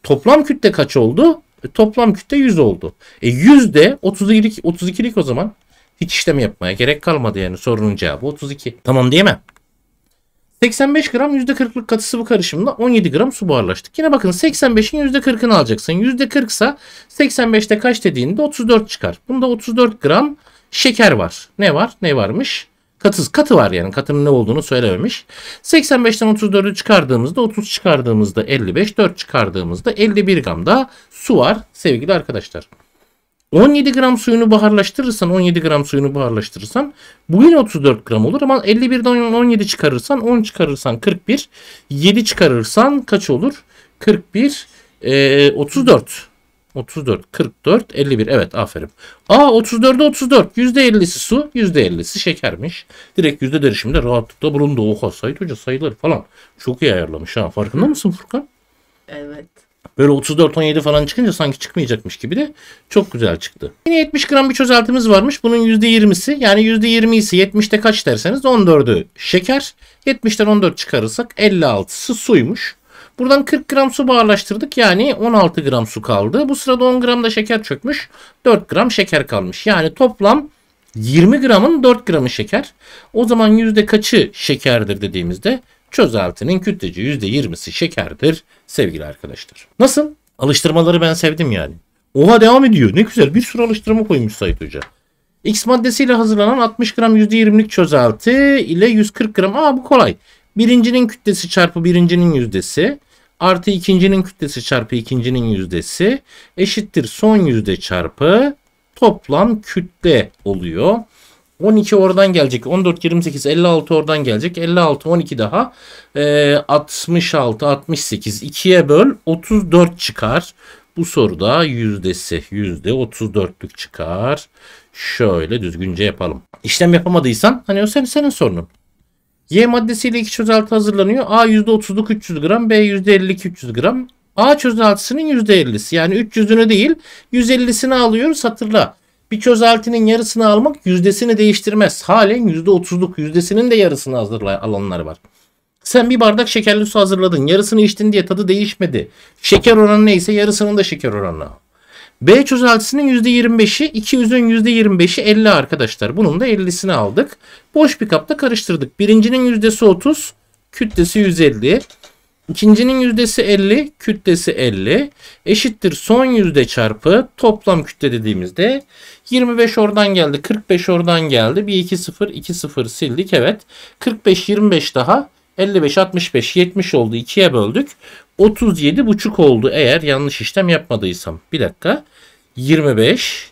Toplam kütle kaç oldu? E, toplam kütle 100 oldu. E 100 de 32'lik 32'lik o zaman. Hiç işlem yapmaya gerek kalmadı yani sorunun cevabı 32. Tamam değil mi? 85 gram %40'lık katı sıvı karışımla 17 gram su buharlaştık. Yine bakın 85'in %40'ını alacaksın. %40 ise 85'te kaç dediğinde 34 çıkar. Bunda 34 gram şeker var. Ne var? Ne varmış? Katı, katı var yani katının ne olduğunu söylememiş. 85'ten 34'ü çıkardığımızda 30 çıkardığımızda 55, 4 çıkardığımızda 51 gram da su var sevgili arkadaşlar. 17 gram suyunu buharlaştırırsan 17 gram suyunu buharlaştırırsan bu yine 34 gram olur ama 51'den 17 çıkarırsan 10 çıkarırsan 41 7 çıkarırsan kaç olur? 41 e, 34 34 44 51 evet aferin. A 34'e 34 %50'si su %50'si şekermiş. Direkt yüzde derişimde rahatlıkla bulundu. Oha Sait Hoca sayıları falan çok iyi ayarlamış ha farkında mısın Furkan? Evet. Böyle 34-17 falan çıkınca sanki çıkmayacakmış gibi de çok güzel çıktı. Yine 70 gram bir çözeltimiz varmış. Bunun %20'si yani %20'si 70'te kaç derseniz 14'ü şeker. 70'ten 14 çıkarırsak 56'sı suymuş. Buradan 40 gram su buharlaştırdık. Yani 16 gram su kaldı. Bu sırada 10 gram da şeker çökmüş. 4 gram şeker kalmış. Yani toplam 20 gramın 4 gramı şeker. O zaman yüzde kaçı şekerdir dediğimizde Çözeltinin kütlece %20'si şekerdir sevgili arkadaşlar. Nasıl? Alıştırmaları ben sevdim yani. Oha devam ediyor. Ne güzel bir sürü alıştırma koymuş Sait Hoca. X maddesiyle hazırlanan 60 gram %20'lik çözelti ile 140 gram. Aa bu kolay. Birincinin kütlesi çarpı birincinin yüzdesi artı ikincinin kütlesi çarpı ikincinin yüzdesi eşittir son yüzde çarpı toplam kütle oluyor. 12 oradan gelecek. 14, 28, 56 oradan gelecek. 56, 12 daha. E, 66, 68. 2'ye böl 34 çıkar. Bu soruda yüzdesi yüzde 34'lük çıkar. Şöyle düzgünce yapalım. İşlem yapamadıysan hani o senin, senin sorunun. Y maddesiyle iki çözelti hazırlanıyor. A %30'luk 300 gram, B %52 300 gram. A çözeltisinin %50'si yani 300'ünü değil 150'sini alıyoruz hatırla. Bir çözeltinin yarısını almak yüzdesini değiştirmez. Halen %30'luk yüzdesinin de yarısını hazırla alanlar var. Sen bir bardak şekerli su hazırladın. Yarısını içtin diye tadı değişmedi. Şeker oranı neyse yarısının da şeker oranı. B çözeltisinin %25'i, 200'ün %25'i 50 arkadaşlar. Bunun da 50'sini aldık. Boş bir kapta karıştırdık. Birincinin yüzdesi %30, kütlesi 150. İkincinin yüzdesi 50, kütlesi 50 eşittir son yüzde çarpı toplam kütle dediğimizde 25 oradan geldi, 45 oradan geldi. Bir 2 0, 2 0 sildik evet. 45 25 daha 55 65 70 oldu. 2'ye böldük. 37 buçuk oldu eğer yanlış işlem yapmadıysam. Bir dakika. 25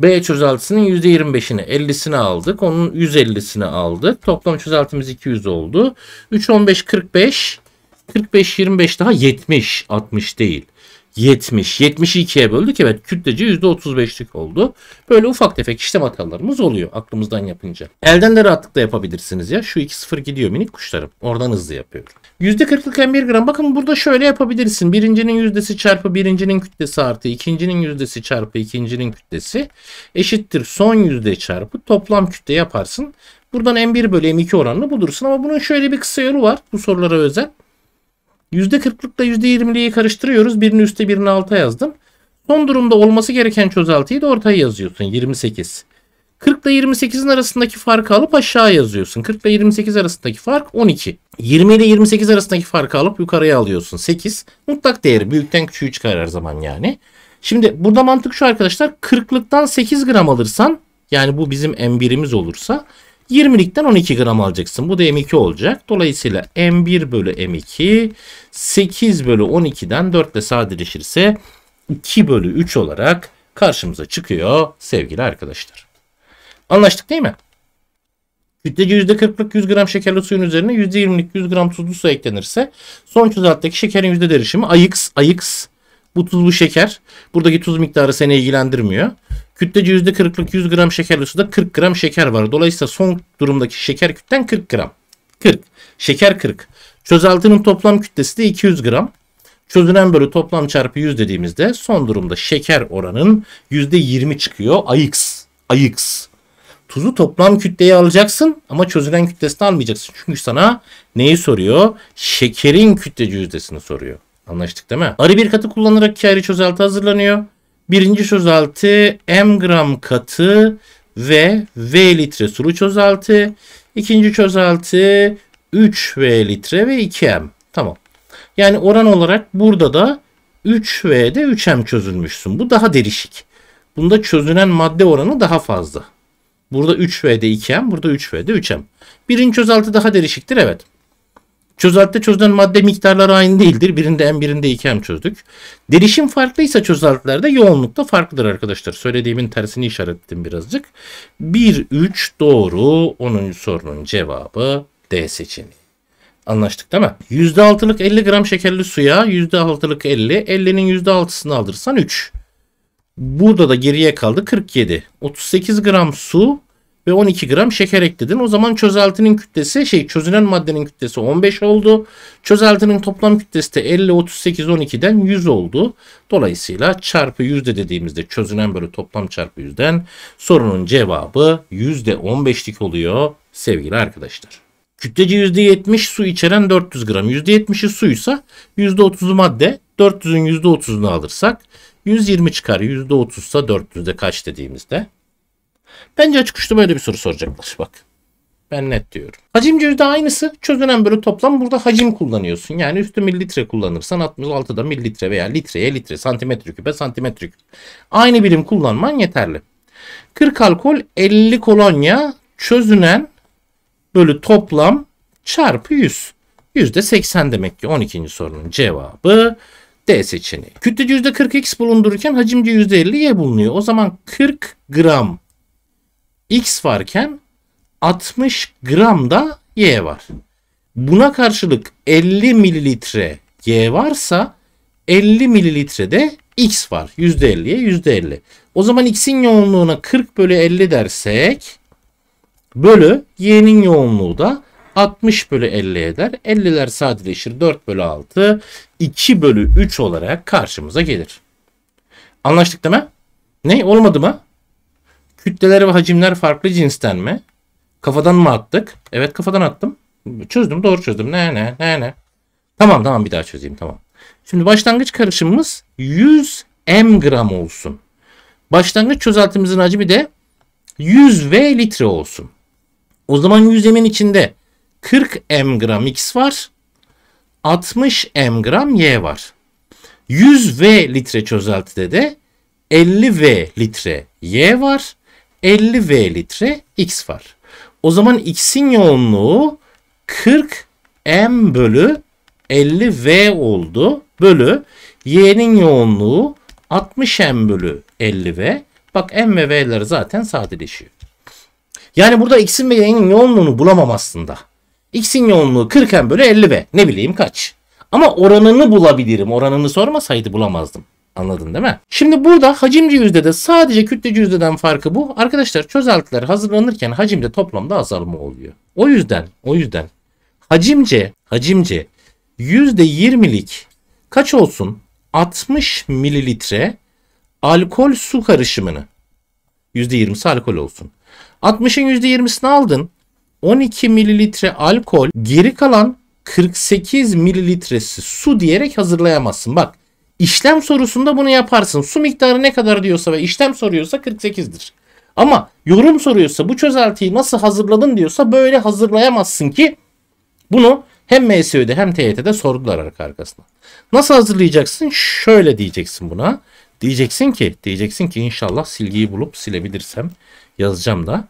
B çözeltisinin %25'ini 50'sini aldık. Onun 150'sini aldık. Toplam çözeltimiz 200 oldu. 3, 15, 45 45-25 daha 70-60 değil. 70. 70'i böldük evet kütlece %35'lik oldu. Böyle ufak tefek işlem hatalarımız oluyor aklımızdan yapınca. Elden de rahatlıkla yapabilirsiniz ya. Şu 2-0 gidiyor minik kuşlarım. Oradan hızlı yapıyorum. %40'lık m 1 gram bakın burada şöyle yapabilirsin. Birincinin yüzdesi çarpı birincinin kütlesi artı ikincinin yüzdesi çarpı ikincinin kütlesi eşittir son yüzde çarpı toplam kütle yaparsın. Buradan M1 bölü M2 oranını bulursun ama bunun şöyle bir kısa yolu var bu sorulara özel. %40'lıkla %20'liği karıştırıyoruz. Birini üste birini alta yazdım. Son durumda olması gereken çözeltiyi de ortaya yazıyorsun. 28. 40 ile 28'in arasındaki farkı alıp aşağı yazıyorsun. 40 ile 28 arasındaki fark 12. 20 ile 28 arasındaki farkı alıp yukarıya alıyorsun. 8. Mutlak değeri büyükten küçüğü çıkar her zaman yani. Şimdi burada mantık şu arkadaşlar. 40'lıktan 8 gram alırsan yani bu bizim M1'imiz olursa 20'likten 12 gram alacaksın. Bu da M2 olacak. Dolayısıyla M1 bölü M2 8 bölü 12'den 4 ile sadeleşirse 2 bölü 3 olarak karşımıza çıkıyor sevgili arkadaşlar. Anlaştık değil mi? Kütlece %40'lık 100 gram şekerli suyun üzerine %20'lik 100 gram tuzlu su eklenirse sonuç uzattaki şekerin yüzde derişimi AX, AX bu tuz bu şeker. Buradaki tuz miktarı seni ilgilendirmiyor. Kütlece %40'lık 100 gram şekerli suda 40 gram şeker var. Dolayısıyla son durumdaki şeker kütten 40 gram. 40. Şeker 40. Çözeltinin toplam kütlesi de 200 gram. Çözünen bölü toplam çarpı 100 dediğimizde son durumda şeker oranın %20 çıkıyor. Ayx. Ayx. Tuzu toplam kütleye alacaksın ama çözünen kütlesini almayacaksın. Çünkü sana neyi soruyor? Şekerin kütlece yüzdesini soruyor. Anlaştık değil mi? Arı bir katı kullanarak iki ayrı çözelti hazırlanıyor. Birinci çözelti m gram katı ve V litre sulu çözelti. İkinci çözelti 3V litre ve 2M. Tamam. Yani oran olarak burada da 3V'de 3M çözülmüşsün. Bu daha derişik. Bunda çözünen madde oranı daha fazla. Burada 3V'de 2M, burada 3V'de 3M. Birinci çözelti daha derişiktir evet. Çözaltıda çözülen madde miktarları aynı değildir. Birinde M birinde 2M çözdük. Derişim farklıysa çözaltılarda yoğunluk da farklıdır arkadaşlar. Söylediğimin tersini işaretledim birazcık. 1, 3 doğru. 10. sorunun cevabı D seçeneği. Anlaştık değil mi? %6'lık 50 gram şekerli suya %6'lık 50, 50'nin %6'sını alırsan 3. Burada da geriye kaldı 47. 38 gram su ve 12 gram şeker ekledin. O zaman çözeltinin kütlesi şey çözünen maddenin kütlesi 15 oldu. Çözeltinin toplam kütlesi de 50 38 12'den 100 oldu. Dolayısıyla çarpı yüzde dediğimizde çözünen bölü toplam çarpı yüzden sorunun cevabı yüzde %15'lik oluyor sevgili arkadaşlar. Kütlece %70 su içeren 400 gram. %70'i suysa %30'u madde. 400'ün %30'unu alırsak 120 çıkar. %30'sa 400'de kaç dediğimizde Bence açık uçlu böyle bir soru soracakmış bak. Ben net diyorum. Hacim cüzde aynısı. Çözünen bölü toplam. Burada hacim kullanıyorsun. Yani üstü mililitre kullanırsan 66'da mililitre veya litreye litre, santimetre küpe, santimetre küp. Aynı birim kullanman yeterli. 40 alkol 50 kolonya çözünen bölü toplam çarpı 100. %80 demek ki 12. sorunun cevabı D seçeneği. Kütlece %40x bulundururken hacimce %50y bulunuyor. O zaman 40 gram x varken 60 gram da y var. Buna karşılık 50 mililitre y varsa 50 mililitre de x var. %50'ye %50. O zaman x'in yoğunluğuna 40 bölü 50 dersek bölü y'nin yoğunluğu da 60 bölü 50 eder. 50'ler sadeleşir 4 bölü 6 2 bölü 3 olarak karşımıza gelir. Anlaştık değil mi? Ne olmadı mı? Kütleler ve hacimler farklı cinsten mi? Kafadan mı attık? Evet kafadan attım. Çözdüm doğru çözdüm. Ne ne ne ne. Tamam tamam bir daha çözeyim tamam. Şimdi başlangıç karışımımız 100 m gram olsun. Başlangıç çözeltimizin hacmi de 100 v litre olsun. O zaman 100 m'in içinde 40 m gram x var. 60 m gram y var. 100 v litre çözeltide de 50 v litre y var. 50 V litre X var. O zaman X'in yoğunluğu 40 M bölü 50 V oldu. Bölü Y'nin yoğunluğu 60 M bölü 50 V. Bak M ve V'ler zaten sadeleşiyor. Yani burada X'in ve Y'nin yoğunluğunu bulamam aslında. X'in yoğunluğu 40 M bölü 50 V. Ne bileyim kaç. Ama oranını bulabilirim. Oranını sormasaydı bulamazdım. Anladın değil mi? Şimdi burada hacimci yüzdede sadece kütleci yüzdeden farkı bu. Arkadaşlar çözeltiler hazırlanırken hacimde toplamda azalma oluyor. O yüzden, o yüzden hacimce, hacimce %20'lik kaç olsun? 60 mililitre alkol su karışımını %20'si alkol olsun. 60'ın %20'sini aldın. 12 mililitre alkol geri kalan 48 mililitresi su diyerek hazırlayamazsın. Bak İşlem sorusunda bunu yaparsın. Su miktarı ne kadar diyorsa ve işlem soruyorsa 48'dir. Ama yorum soruyorsa bu çözeltiyi nasıl hazırladın diyorsa böyle hazırlayamazsın ki bunu hem MSÖ'de hem TYT'de sorgular arka arkasına. Nasıl hazırlayacaksın? Şöyle diyeceksin buna. Diyeceksin ki, diyeceksin ki inşallah silgiyi bulup silebilirsem yazacağım da.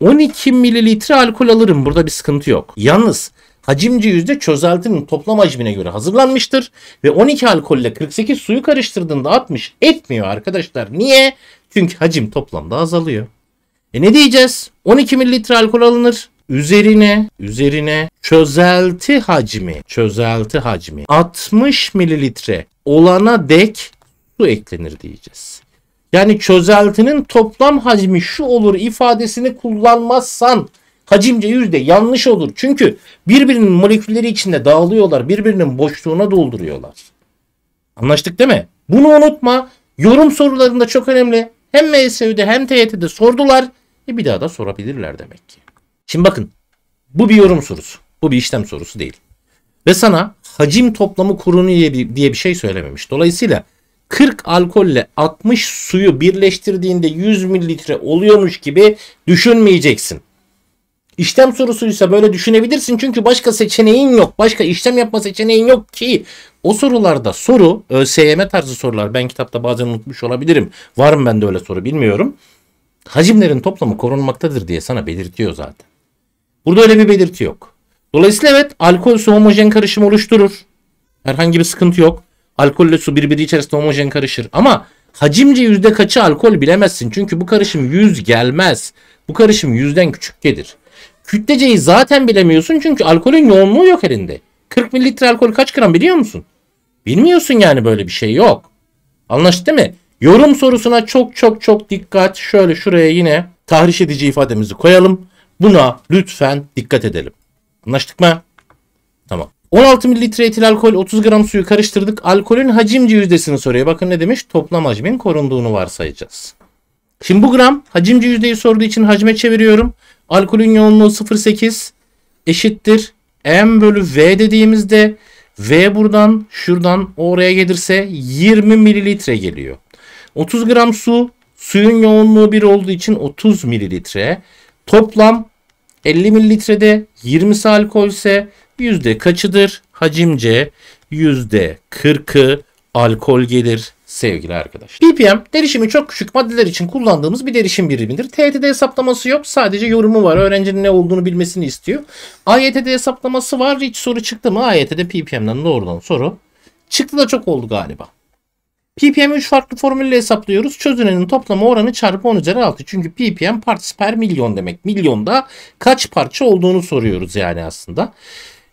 12 mililitre alkol alırım. Burada bir sıkıntı yok. Yalnız hacimci yüzde çözeltinin toplam hacmine göre hazırlanmıştır ve 12 alkolle 48 suyu karıştırdığında 60 etmiyor arkadaşlar. Niye? Çünkü hacim toplamda azalıyor. E ne diyeceğiz? 12 mililitre alkol alınır. Üzerine, üzerine çözelti hacmi, çözelti hacmi 60 mililitre olana dek su eklenir diyeceğiz. Yani çözeltinin toplam hacmi şu olur ifadesini kullanmazsan hacimce yüzde yanlış olur. Çünkü birbirinin molekülleri içinde dağılıyorlar. Birbirinin boşluğuna dolduruyorlar. Anlaştık değil mi? Bunu unutma. Yorum sorularında çok önemli. Hem MSÜ'de hem TYT'de sordular. E bir daha da sorabilirler demek ki. Şimdi bakın. Bu bir yorum sorusu. Bu bir işlem sorusu değil. Ve sana hacim toplamı kurunu diye bir şey söylememiş. Dolayısıyla 40 alkolle 60 suyu birleştirdiğinde 100 mililitre oluyormuş gibi düşünmeyeceksin. İşlem sorusuysa böyle düşünebilirsin çünkü başka seçeneğin yok. Başka işlem yapma seçeneğin yok ki. O sorularda soru, ÖSYM tarzı sorular ben kitapta bazen unutmuş olabilirim. Var mı bende öyle soru bilmiyorum. Hacimlerin toplamı korunmaktadır diye sana belirtiyor zaten. Burada öyle bir belirti yok. Dolayısıyla evet alkol su homojen karışım oluşturur. Herhangi bir sıkıntı yok. Alkolle su birbiri içerisinde homojen karışır. Ama hacimce yüzde kaçı alkol bilemezsin. Çünkü bu karışım yüz gelmez. Bu karışım yüzden küçük gelir. Kütleceyi zaten bilemiyorsun çünkü alkolün yoğunluğu yok elinde. 40 mililitre alkol kaç gram biliyor musun? Bilmiyorsun yani böyle bir şey yok. Anlaştı değil mi? Yorum sorusuna çok çok çok dikkat. Şöyle şuraya yine tahriş edici ifademizi koyalım. Buna lütfen dikkat edelim. Anlaştık mı? Tamam. 16 mililitre etil alkol 30 gram suyu karıştırdık. Alkolün hacimci yüzdesini soruyor. Bakın ne demiş? Toplam hacmin korunduğunu varsayacağız. Şimdi bu gram hacimci yüzdeyi sorduğu için hacme çeviriyorum. Alkolün yoğunluğu 0.8 eşittir. M bölü V dediğimizde V buradan şuradan oraya gelirse 20 mililitre geliyor. 30 gram su suyun yoğunluğu 1 olduğu için 30 mililitre. Toplam 50 mililitrede 20'si alkol ise yüzde kaçıdır? Hacimce yüzde 40'ı alkol gelir sevgili arkadaşlar. PPM derişimi çok küçük maddeler için kullandığımız bir derişim birimidir. TYT'de hesaplaması yok. Sadece yorumu var. Öğrencinin ne olduğunu bilmesini istiyor. AYT'de hesaplaması var. Hiç soru çıktı mı? AYT'de PPM'den doğrudan soru. Çıktı da çok oldu galiba. PPM 3 farklı formülle hesaplıyoruz. Çözünenin toplama oranı çarpı 10 üzeri 6. Çünkü PPM parts per milyon demek. Milyonda kaç parça olduğunu soruyoruz yani aslında.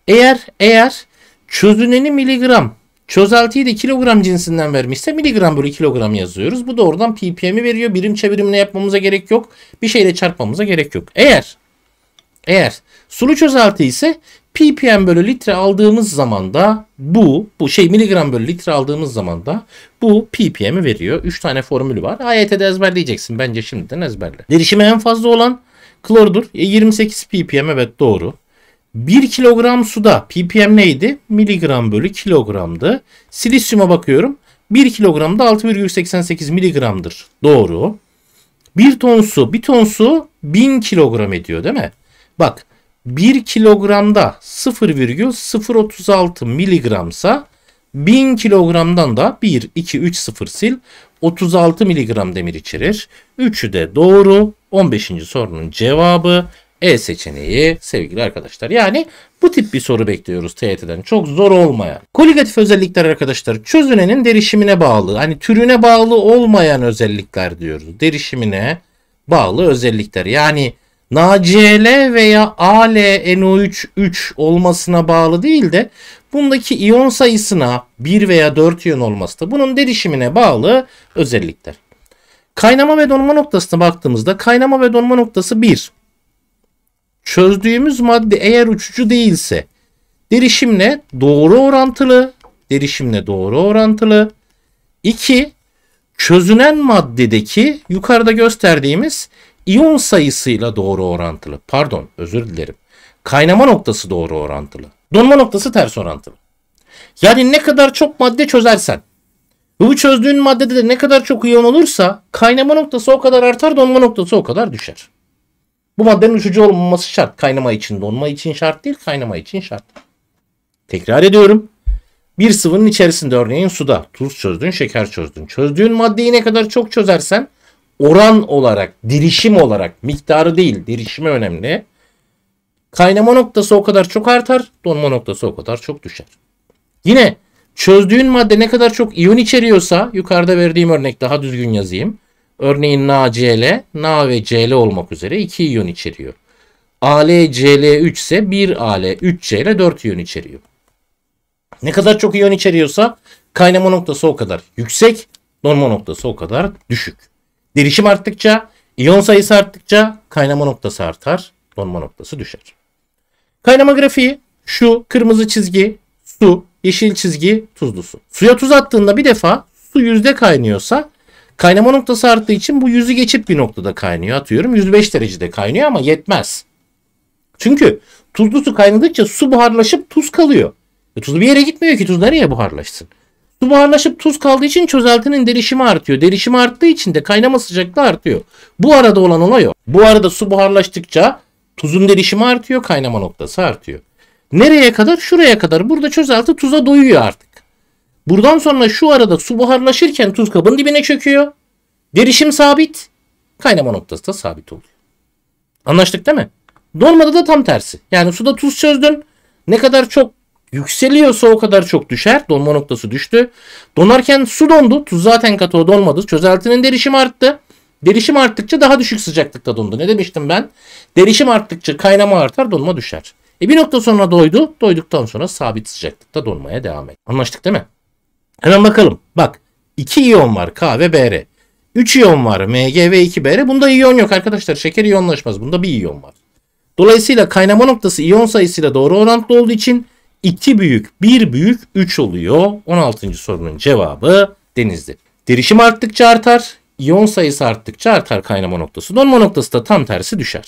Eğer eğer çözüneni miligram Çözeltiyi de kilogram cinsinden vermişse miligram bölü kilogram yazıyoruz. Bu doğrudan ppm'i veriyor. Birim çevirimine yapmamıza gerek yok. Bir şeyle çarpmamıza gerek yok. Eğer eğer sulu çözelti ise ppm bölü litre aldığımız zaman da bu bu şey miligram bölü litre aldığımız zaman da bu ppm'i veriyor. 3 tane formülü var. AYT'de ezberleyeceksin. Bence şimdiden ezberle. Derişime en fazla olan klordur. E, 28 ppm evet doğru. 1 kilogram suda ppm neydi? Miligram bölü kilogramdı. Silisyuma bakıyorum. 1 kilogramda 6,88 miligramdır. Doğru. 1 ton su, 1 ton su 1000 kilogram ediyor değil mi? Bak 1 kilogramda 0,036 miligramsa 1000 kilogramdan da 1, 2, 3, 0 sil 36 miligram demir içerir. 3'ü de doğru. 15. sorunun cevabı e seçeneği sevgili arkadaşlar. Yani bu tip bir soru bekliyoruz TYT'den. Çok zor olmayan. Koligatif özellikler arkadaşlar çözünenin derişimine bağlı. Hani türüne bağlı olmayan özellikler diyoruz. Derişimine bağlı özellikler. Yani NaCl veya AlNO3 3 olmasına bağlı değil de bundaki iyon sayısına 1 veya 4 iyon olması da bunun derişimine bağlı özellikler. Kaynama ve donma noktasına baktığımızda kaynama ve donma noktası 1. Çözdüğümüz madde eğer uçucu değilse derişimle doğru orantılı, derişimle doğru orantılı. 2. Çözünen maddedeki yukarıda gösterdiğimiz iyon sayısıyla doğru orantılı. Pardon, özür dilerim. Kaynama noktası doğru orantılı. Donma noktası ters orantılı. Yani ne kadar çok madde çözersen bu çözdüğün maddede de ne kadar çok iyon olursa kaynama noktası o kadar artar, donma noktası o kadar düşer. Bu maddenin uçucu olmaması şart. Kaynama için donma için şart değil, kaynama için şart. Tekrar ediyorum. Bir sıvının içerisinde örneğin suda tuz çözdün, şeker çözdün. Çözdüğün maddeyi ne kadar çok çözersen oran olarak, dirişim olarak, miktarı değil, dirişimi önemli. Kaynama noktası o kadar çok artar, donma noktası o kadar çok düşer. Yine çözdüğün madde ne kadar çok iyon içeriyorsa, yukarıda verdiğim örnek daha düzgün yazayım. Örneğin NaCl, Na ve Cl olmak üzere 2 iyon içeriyor. AlCl3 ise 1 Al, 3 Cl 4 iyon içeriyor. Ne kadar çok iyon içeriyorsa kaynama noktası o kadar yüksek, donma noktası o kadar düşük. Derişim arttıkça, iyon sayısı arttıkça kaynama noktası artar, donma noktası düşer. Kaynama grafiği şu kırmızı çizgi su, yeşil çizgi tuzlu su. Suya tuz attığında bir defa su yüzde kaynıyorsa Kaynama noktası arttığı için bu yüzü geçip bir noktada kaynıyor. Atıyorum 105 derecede kaynıyor ama yetmez. Çünkü tuzlu su kaynadıkça su buharlaşıp tuz kalıyor. E, tuz bir yere gitmiyor ki tuz nereye buharlaşsın? Su buharlaşıp tuz kaldığı için çözeltinin derişimi artıyor. Derişimi arttığı için de kaynama sıcaklığı artıyor. Bu arada olan olay o. Bu arada su buharlaştıkça tuzun derişimi artıyor, kaynama noktası artıyor. Nereye kadar? Şuraya kadar. Burada çözelti tuza doyuyor artık. Buradan sonra şu arada su buharlaşırken tuz kabın dibine çöküyor. Derişim sabit. Kaynama noktası da sabit oluyor. Anlaştık değil mi? Normada da tam tersi. Yani suda tuz çözdün. Ne kadar çok yükseliyorsa o kadar çok düşer. Donma noktası düştü. Donarken su dondu. Tuz zaten katı katoda donmadı. Çözeltinin derişim arttı. Derişim arttıkça daha düşük sıcaklıkta dondu. Ne demiştim ben? Derişim arttıkça kaynama artar, donma düşer. E bir nokta sonra doydu. Doyduktan sonra sabit sıcaklıkta donmaya devam et. Anlaştık değil mi? Hemen bakalım. Bak 2 iyon var K ve BR. 3 iyon var Mg ve 2Br. Bunda iyon yok arkadaşlar. Şeker iyonlaşmaz. Bunda bir iyon var. Dolayısıyla kaynama noktası iyon sayısıyla doğru orantılı olduğu için 2 büyük 1 büyük 3 oluyor. 16. sorunun cevabı denizli. Derişim arttıkça artar. iyon sayısı arttıkça artar kaynama noktası. Donma noktası da tam tersi düşer.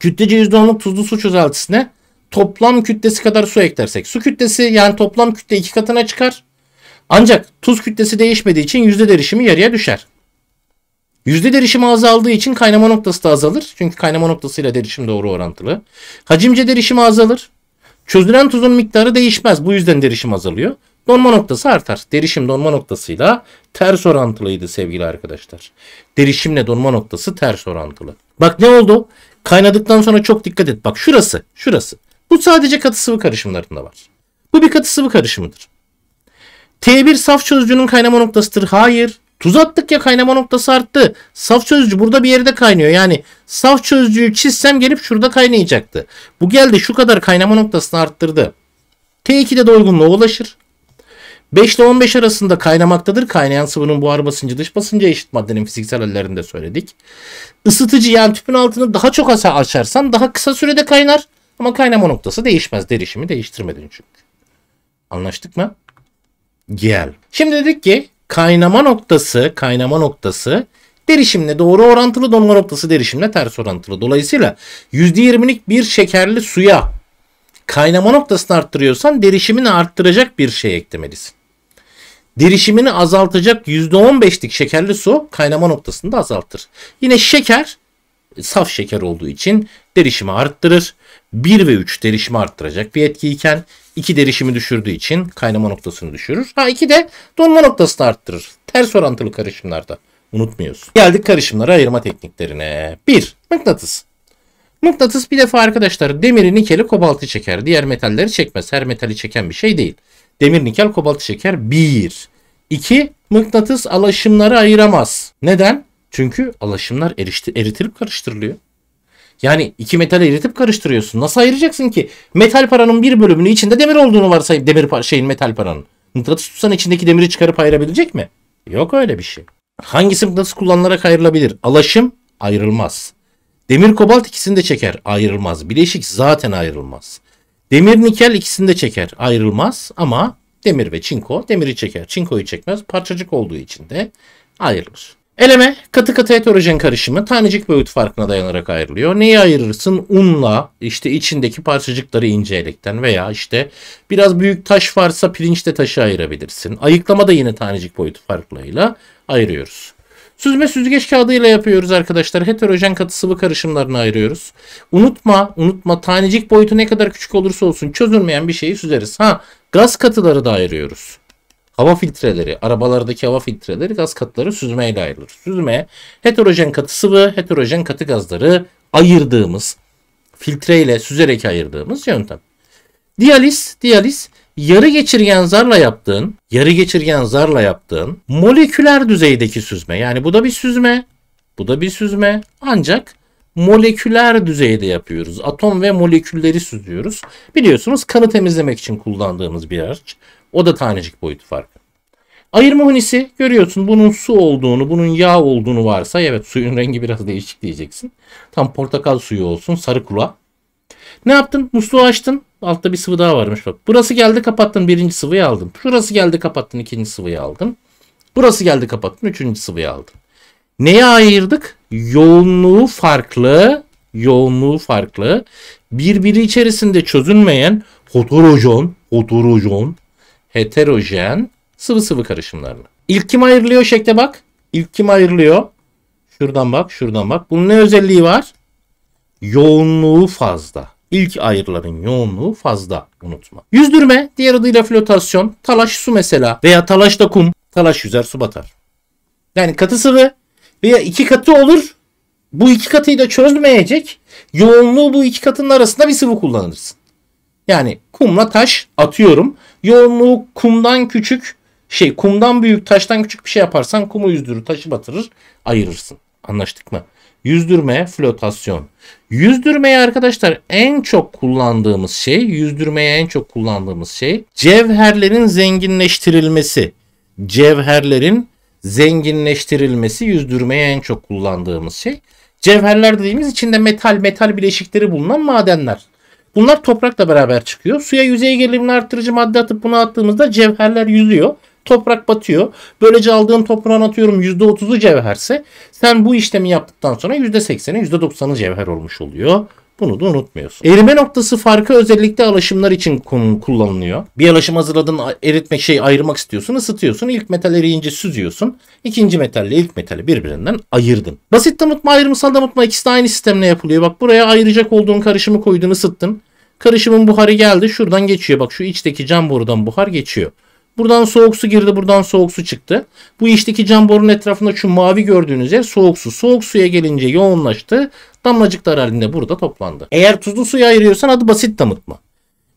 Kütlece %10'luk tuzlu su çözeltisine toplam kütlesi kadar su eklersek su kütlesi yani toplam kütle iki katına çıkar. Ancak tuz kütlesi değişmediği için yüzde derişimi yarıya düşer. Yüzde derişimi azaldığı için kaynama noktası da azalır. Çünkü kaynama noktasıyla derişim doğru orantılı. Hacimce derişimi azalır. Çözülen tuzun miktarı değişmez. Bu yüzden derişim azalıyor. Donma noktası artar. Derişim donma noktasıyla ters orantılıydı sevgili arkadaşlar. Derişimle donma noktası ters orantılı. Bak ne oldu? Kaynadıktan sonra çok dikkat et. Bak şurası, şurası. Bu sadece katı sıvı karışımlarında var. Bu bir katı sıvı karışımıdır. T1 saf çözücünün kaynama noktasıdır. Hayır. Tuz attık ya kaynama noktası arttı. Saf çözücü burada bir yerde kaynıyor. Yani saf çözücüyü çizsem gelip şurada kaynayacaktı. Bu geldi şu kadar kaynama noktasını arttırdı. T2'de doygunluğa ulaşır. 5 ile 15 arasında kaynamaktadır. Kaynayan sıvının buhar basıncı dış basıncı eşit maddenin fiziksel hallerinde söyledik. Isıtıcı yani tüpün altını daha çok asa açarsan daha kısa sürede kaynar. Ama kaynama noktası değişmez. Derişimi değiştirmedin çünkü. Anlaştık mı? gel. Şimdi dedik ki kaynama noktası, kaynama noktası derişimle doğru orantılı, donma noktası derişimle ters orantılı. Dolayısıyla %20'lik bir şekerli suya kaynama noktasını arttırıyorsan derişimini arttıracak bir şey eklemelisin. Derişimini azaltacak %15'lik şekerli su kaynama noktasını da azaltır. Yine şeker saf şeker olduğu için derişimi arttırır. 1 ve 3 derişimi arttıracak bir etkiyken 2 derişimi düşürdüğü için kaynama noktasını düşürür. Ha 2 de donma noktasını arttırır. Ters orantılı karışımlarda. Unutmuyoruz. Geldik karışımlara ayırma tekniklerine. 1. Mıknatıs. Mıknatıs bir defa arkadaşlar demiri, nikeli, kobaltı çeker. Diğer metalleri çekmez. Her metali çeken bir şey değil. Demir, nikel, kobaltı çeker. 1. 2. Mıknatıs alaşımları ayıramaz. Neden? Çünkü alaşımlar erişti, eritilip karıştırılıyor. Yani iki metali eritip karıştırıyorsun. Nasıl ayıracaksın ki? Metal paranın bir bölümünü içinde demir olduğunu varsayıp demir şeyin metal paranın. Mıknatıs tutsan içindeki demiri çıkarıp ayırabilecek mi? Yok öyle bir şey. Hangisi nasıl kullanılarak ayrılabilir? Alaşım ayrılmaz. Demir kobalt ikisini de çeker ayrılmaz. Bileşik zaten ayrılmaz. Demir nikel ikisini de çeker ayrılmaz ama demir ve çinko demiri çeker. Çinkoyu çekmez parçacık olduğu için de ayrılır. Eleme katı katı heterojen karışımı tanecik boyut farkına dayanarak ayrılıyor. Neyi ayırırsın? Unla işte içindeki parçacıkları ince elekten veya işte biraz büyük taş varsa pirinçle taşı ayırabilirsin. Ayıklama da yine tanecik boyut farklarıyla ayırıyoruz. Süzme süzgeç kağıdıyla yapıyoruz arkadaşlar. Heterojen katı sıvı karışımlarını ayırıyoruz. Unutma, unutma tanecik boyutu ne kadar küçük olursa olsun çözülmeyen bir şeyi süzeriz. Ha, gaz katıları da ayırıyoruz hava filtreleri, arabalardaki hava filtreleri gaz katları süzmeyle ayrılır. Süzme heterojen katı sıvı, heterojen katı gazları ayırdığımız, filtreyle süzerek ayırdığımız yöntem. Dializ, dializ yarı geçirgen zarla yaptığın, yarı geçirgen zarla yaptığın moleküler düzeydeki süzme. Yani bu da bir süzme, bu da bir süzme ancak moleküler düzeyde yapıyoruz. Atom ve molekülleri süzüyoruz. Biliyorsunuz kanı temizlemek için kullandığımız bir araç. O da tanecik boyutu farkı. Ayırma hunisi görüyorsun bunun su olduğunu, bunun yağ olduğunu varsa evet suyun rengi biraz değişik diyeceksin. Tam portakal suyu olsun, sarı kula. Ne yaptın? Musluğu açtın. Altta bir sıvı daha varmış bak. Burası geldi kapattın birinci sıvıyı aldın. Şurası geldi kapattın ikinci sıvıyı aldın. Burası geldi kapattın üçüncü sıvıyı aldın. Neye ayırdık? Yoğunluğu farklı, yoğunluğu farklı. Birbiri içerisinde çözünmeyen heterojen, heterojen heterojen sıvı sıvı karışımlarla. İlk kim ayrılıyor şekle bak. İlk kim ayrılıyor? Şuradan bak, şuradan bak. Bunun ne özelliği var? Yoğunluğu fazla. İlk ayrıların yoğunluğu fazla unutma. Yüzdürme, diğer adıyla flotasyon, talaş su mesela veya talaş da kum. Talaş yüzer su batar. Yani katı sıvı veya iki katı olur. Bu iki katıyı da çözmeyecek. Yoğunluğu bu iki katının arasında bir sıvı kullanırsın. Yani kumla taş atıyorum. Yoğunluğu kumdan küçük şey kumdan büyük taştan küçük bir şey yaparsan kumu yüzdürür taşı batırır ayırırsın. Anlaştık mı? Yüzdürme, flotasyon. Yüzdürmeyi arkadaşlar en çok kullandığımız şey, yüzdürmeye en çok kullandığımız şey cevherlerin zenginleştirilmesi. Cevherlerin zenginleştirilmesi yüzdürmeye en çok kullandığımız şey. Cevherler dediğimiz içinde metal, metal bileşikleri bulunan madenler. Bunlar toprakla beraber çıkıyor. Suya yüzey gerilimini arttırıcı madde atıp bunu attığımızda cevherler yüzüyor. Toprak batıyor. Böylece aldığın toprağın atıyorum %30'u cevherse sen bu işlemi yaptıktan sonra %80'i %90'ı cevher olmuş oluyor bunu da unutmuyorsun. Erime noktası farkı özellikle alaşımlar için kullanılıyor. Bir alaşım hazırladın eritme şey ayırmak istiyorsun ısıtıyorsun. İlk metal eriyince süzüyorsun. İkinci metalle ilk metali birbirinden ayırdın. Basit damıtma ayrımsal damıtma ikisi de aynı sistemle yapılıyor. Bak buraya ayıracak olduğun karışımı koydun ısıttın. Karışımın buharı geldi şuradan geçiyor. Bak şu içteki cam borudan buhar geçiyor. Buradan soğuk su girdi, buradan soğuk su çıktı. Bu içteki cam borunun etrafında şu mavi gördüğünüz yer soğuk su. Soğuk suya gelince yoğunlaştı. Damlacıklar halinde burada toplandı. Eğer tuzlu suya ayırıyorsan adı basit damıtma.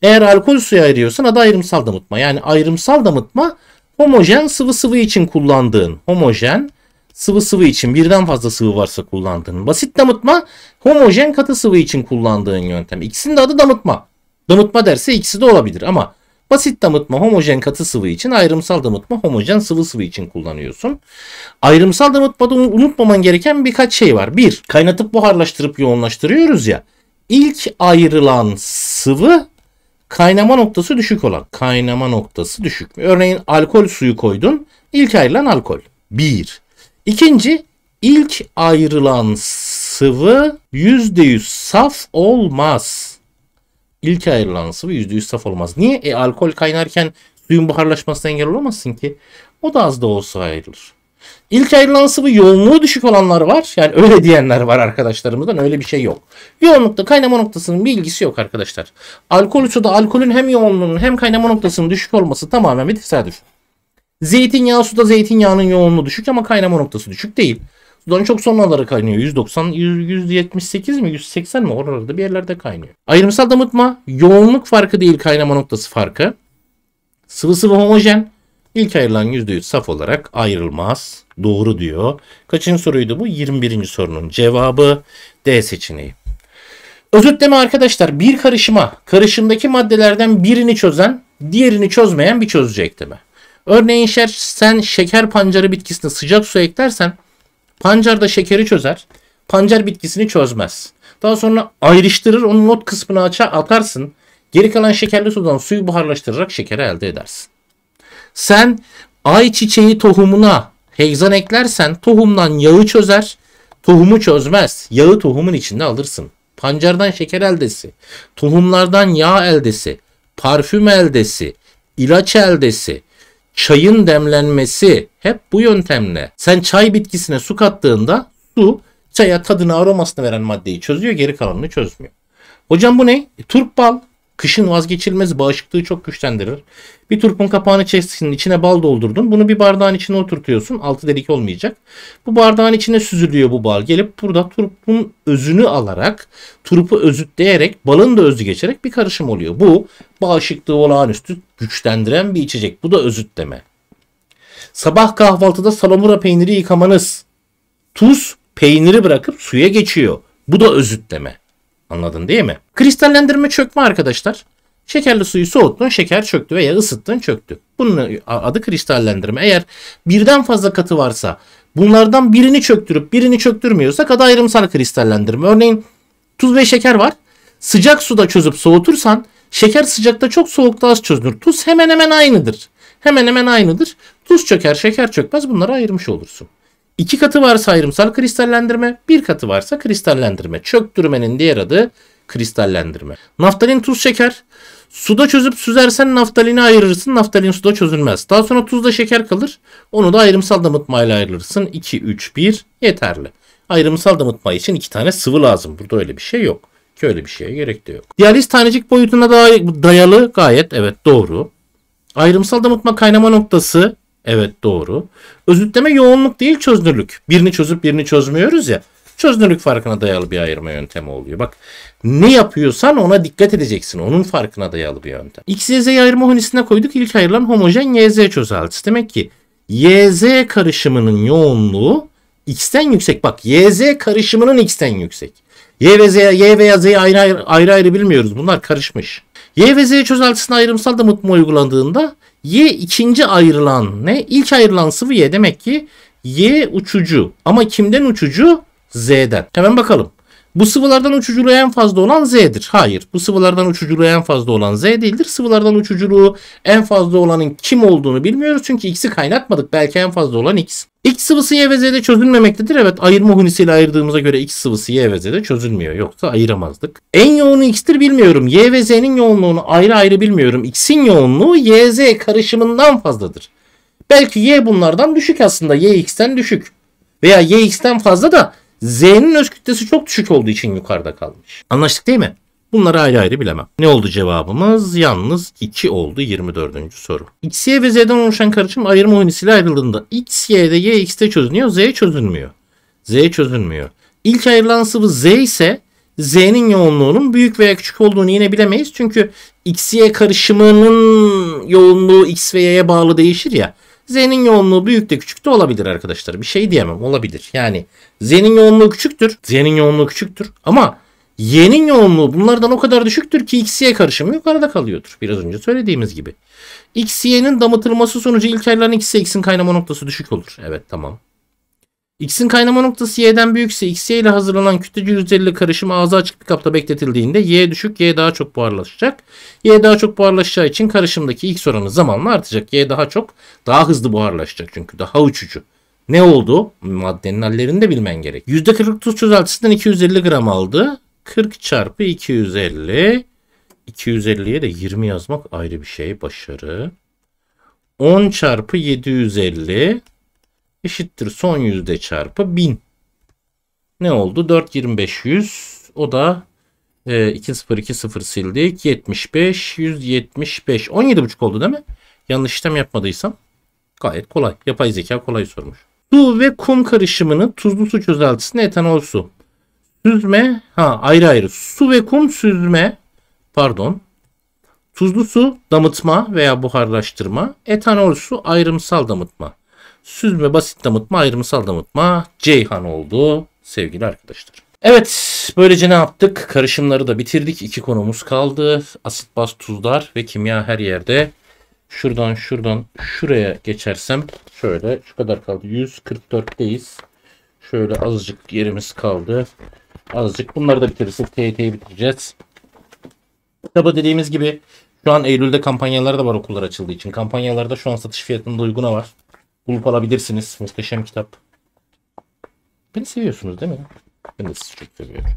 Eğer alkol suya ayırıyorsan adı ayrımsal damıtma. Yani ayrımsal damıtma homojen sıvı sıvı için kullandığın homojen sıvı sıvı için birden fazla sıvı varsa kullandığın. Basit damıtma homojen katı sıvı için kullandığın yöntem. İkisinin de adı damıtma. Damıtma derse ikisi de olabilir ama Basit damıtma homojen katı sıvı için, ayrımsal damıtma homojen sıvı sıvı için kullanıyorsun. Ayrımsal damıtmada unutmaman gereken birkaç şey var. Bir, kaynatıp buharlaştırıp yoğunlaştırıyoruz ya. İlk ayrılan sıvı kaynama noktası düşük olan. Kaynama noktası düşük. Örneğin alkol suyu koydun. İlk ayrılan alkol. Bir. İkinci, ilk ayrılan sıvı %100 saf olmaz ilk ayrılanısı ve %100 saf olmaz. Niye? E alkol kaynarken suyun buharlaşmasına engel olamazsın ki. O da az da olsa ayrılır. İlk ayrılan sıvı yoğunluğu düşük olanlar var. Yani öyle *laughs* diyenler var arkadaşlarımızdan. Öyle bir şey yok. Yoğunlukta kaynama noktasının bir ilgisi yok arkadaşlar. Alkol suda alkolün hem yoğunluğunun hem kaynama noktasının düşük olması tamamen bir tesadüf. Zeytinyağı suda zeytinyağının yoğunluğu düşük ama kaynama noktası düşük değil. Sudan çok sonraları kaynıyor. 190, 100, 178 mi 180 mi oralarda bir yerlerde kaynıyor. Ayrımsal damıtma yoğunluk farkı değil kaynama noktası farkı. Sıvı sıvı homojen. İlk ayrılan %3 saf olarak ayrılmaz. Doğru diyor. Kaçıncı soruydu bu? 21. sorunun cevabı D seçeneği. Özetleme arkadaşlar bir karışıma karışımdaki maddelerden birini çözen diğerini çözmeyen bir çözücü ekleme. Örneğin sen şeker pancarı bitkisine sıcak su eklersen Pancar da şekeri çözer. Pancar bitkisini çözmez. Daha sonra ayrıştırır onun not kısmını aça atarsın. Geri kalan şekerli sudan suyu buharlaştırarak şekeri elde edersin. Sen ay çiçeği tohumuna hegzan eklersen tohumdan yağı çözer. Tohumu çözmez. Yağı tohumun içinde alırsın. Pancardan şeker eldesi, tohumlardan yağ eldesi, parfüm eldesi, ilaç eldesi, çayın demlenmesi hep bu yöntemle. Sen çay bitkisine su kattığında su çaya tadını aromasını veren maddeyi çözüyor geri kalanını çözmüyor. Hocam bu ne? E, turp bal. Kışın vazgeçilmez bağışıklığı çok güçlendirir. Bir turpun kapağını çestisinin içine bal doldurdun. Bunu bir bardağın içine oturtuyorsun. Altı delik olmayacak. Bu bardağın içine süzülüyor bu bal. Gelip burada turpun özünü alarak, turpu özütleyerek, balın da özü geçerek bir karışım oluyor. Bu bağışıklığı olağanüstü güçlendiren bir içecek. Bu da özütleme. Sabah kahvaltıda salamura peyniri yıkamanız. Tuz peyniri bırakıp suya geçiyor. Bu da özütleme. Anladın değil mi? Kristallendirme çökme arkadaşlar. Şekerli suyu soğuttun, şeker çöktü veya ısıttın, çöktü. Bunun adı kristallendirme. Eğer birden fazla katı varsa, bunlardan birini çöktürüp birini çöktürmüyorsa, adı ayrımsal kristallendirme. Örneğin tuz ve şeker var. Sıcak suda çözüp soğutursan şeker sıcakta çok soğukta az çözünür. Tuz hemen hemen aynıdır. Hemen hemen aynıdır. Tuz çöker, şeker çökmez. Bunları ayırmış olursun. İki katı varsa ayrımsal kristallendirme, bir katı varsa kristallendirme. Çöktürmenin diğer adı kristallendirme. Naftalin tuz şeker. Suda çözüp süzersen naftalini ayırırsın. Naftalin suda çözülmez. Daha sonra tuzda şeker kalır. Onu da ayrımsal damıtma ile ayırırsın. 2, 3, 1 yeterli. Ayrımsal damıtma için iki tane sıvı lazım. Burada öyle bir şey yok. Ki öyle bir şeye gerek de yok. Diyaliz tanecik boyutuna dayalı gayet evet doğru. Ayrımsal damıtma kaynama noktası Evet doğru. Özütleme yoğunluk değil çözünürlük. Birini çözüp birini çözmüyoruz ya. Çözünürlük farkına dayalı bir ayırma yöntemi oluyor. Bak ne yapıyorsan ona dikkat edeceksin. Onun farkına dayalı bir yöntem. X, Y, Z ayırma hunisine koyduk. İlk ayrılan homojen Y, Z çözeltisi. Demek ki Y, Z karışımının yoğunluğu X'ten yüksek. Bak Y, Z karışımının X'ten yüksek. Y ve Z, Y veya Z'yi ayrı ayrı, ayrı ayrı bilmiyoruz. Bunlar karışmış. Y ve Z çözeltisine ayrımsal damıtma uygulandığında Y ikinci ayrılan ne? İlk ayrılan sıvı Y demek ki Y uçucu. Ama kimden uçucu? Z'den. Hemen bakalım. Bu sıvılardan uçuculuğu en fazla olan Z'dir. Hayır. Bu sıvılardan uçuculuğu en fazla olan Z değildir. Sıvılardan uçuculuğu en fazla olanın kim olduğunu bilmiyoruz. Çünkü X'i kaynatmadık. Belki en fazla olan X. X sıvısı Y ve Z'de çözülmemektedir. Evet ayırma hunisiyle ayırdığımıza göre X sıvısı Y ve Z'de çözülmüyor. Yoksa ayıramazdık. En yoğunu X'tir bilmiyorum. Y ve Z'nin yoğunluğunu ayrı ayrı bilmiyorum. X'in yoğunluğu Y, Z karışımından fazladır. Belki Y bunlardan düşük aslında. Y, X'ten düşük. Veya Y, X'ten fazla da Z'nin öz kütlesi çok düşük olduğu için yukarıda kalmış. Anlaştık değil mi? Bunları ayrı ayrı bilemem. Ne oldu cevabımız? Yalnız 2 oldu 24. soru. X, Y ve Z'den oluşan karışım ayırma unisiyle ayrıldığında X, Y'de Y, X'de çözünüyor, Z çözünmüyor. Z çözünmüyor. İlk ayrılan sıvı Z ise Z'nin yoğunluğunun büyük veya küçük olduğunu yine bilemeyiz. Çünkü X, Y karışımının yoğunluğu X ve Y'ye bağlı değişir ya. Z'nin yoğunluğu büyük de küçük de olabilir arkadaşlar. Bir şey diyemem olabilir. Yani Z'nin yoğunluğu küçüktür. Z'nin yoğunluğu küçüktür. Ama Y'nin yoğunluğu bunlardan o kadar düşüktür ki X, Y karışımı yukarıda kalıyordur. Biraz önce söylediğimiz gibi. X, Y'nin damıtılması sonucu ilkellerin X X'in kaynama noktası düşük olur. Evet tamam. X'in kaynama noktası Y'den büyükse XY ile hazırlanan kütlece yüzdeliyle karışım ağzı açık bir kapta bekletildiğinde Y düşük Y daha çok buharlaşacak. Y daha çok buharlaşacağı için karışımdaki X oranı zamanla artacak. Y daha çok daha hızlı buharlaşacak çünkü daha uçucu. Ne oldu? Maddenin hallerini de bilmen gerek. %40 tuz çözeltisinden 250 gram aldı. 40 çarpı 250. 250'ye de 20 yazmak ayrı bir şey. Başarı. 10 çarpı 750 eşittir son yüzde çarpı 1000. Ne oldu? 42500. o da e, 2 0 2 0 sildik. 75 175 buçuk oldu değil mi? Yanlış işlem yapmadıysam gayet kolay. Yapay zeka kolay sormuş. Su ve kum karışımını tuzlu su çözeltisine etanol su. Süzme ha ayrı ayrı su ve kum süzme pardon Tuzlu su damıtma veya buharlaştırma, etanol su ayrımsal damıtma. Süzme basit damıtma, ayrımsal damıtma Ceyhan oldu sevgili arkadaşlar. Evet böylece ne yaptık? Karışımları da bitirdik. iki konumuz kaldı. Asit, baz, tuzlar ve kimya her yerde. Şuradan şuradan şuraya geçersem şöyle şu kadar kaldı. 144'teyiz. Şöyle azıcık yerimiz kaldı. Azıcık bunları da bitirirsek TYT'yi bitireceğiz. Kitabı dediğimiz gibi şu an Eylül'de kampanyalar da var okullar açıldığı için. Kampanyalarda şu an satış fiyatında uyguna var bulup alabilirsiniz. Muhteşem kitap. Beni seviyorsunuz değil mi? Ben de sizi çok seviyorum.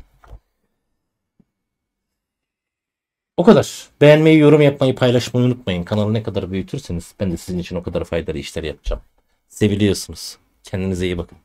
O kadar. Beğenmeyi, yorum yapmayı, paylaşmayı unutmayın. Kanalı ne kadar büyütürseniz ben de sizin için o kadar faydalı işler yapacağım. Seviliyorsunuz. Kendinize iyi bakın.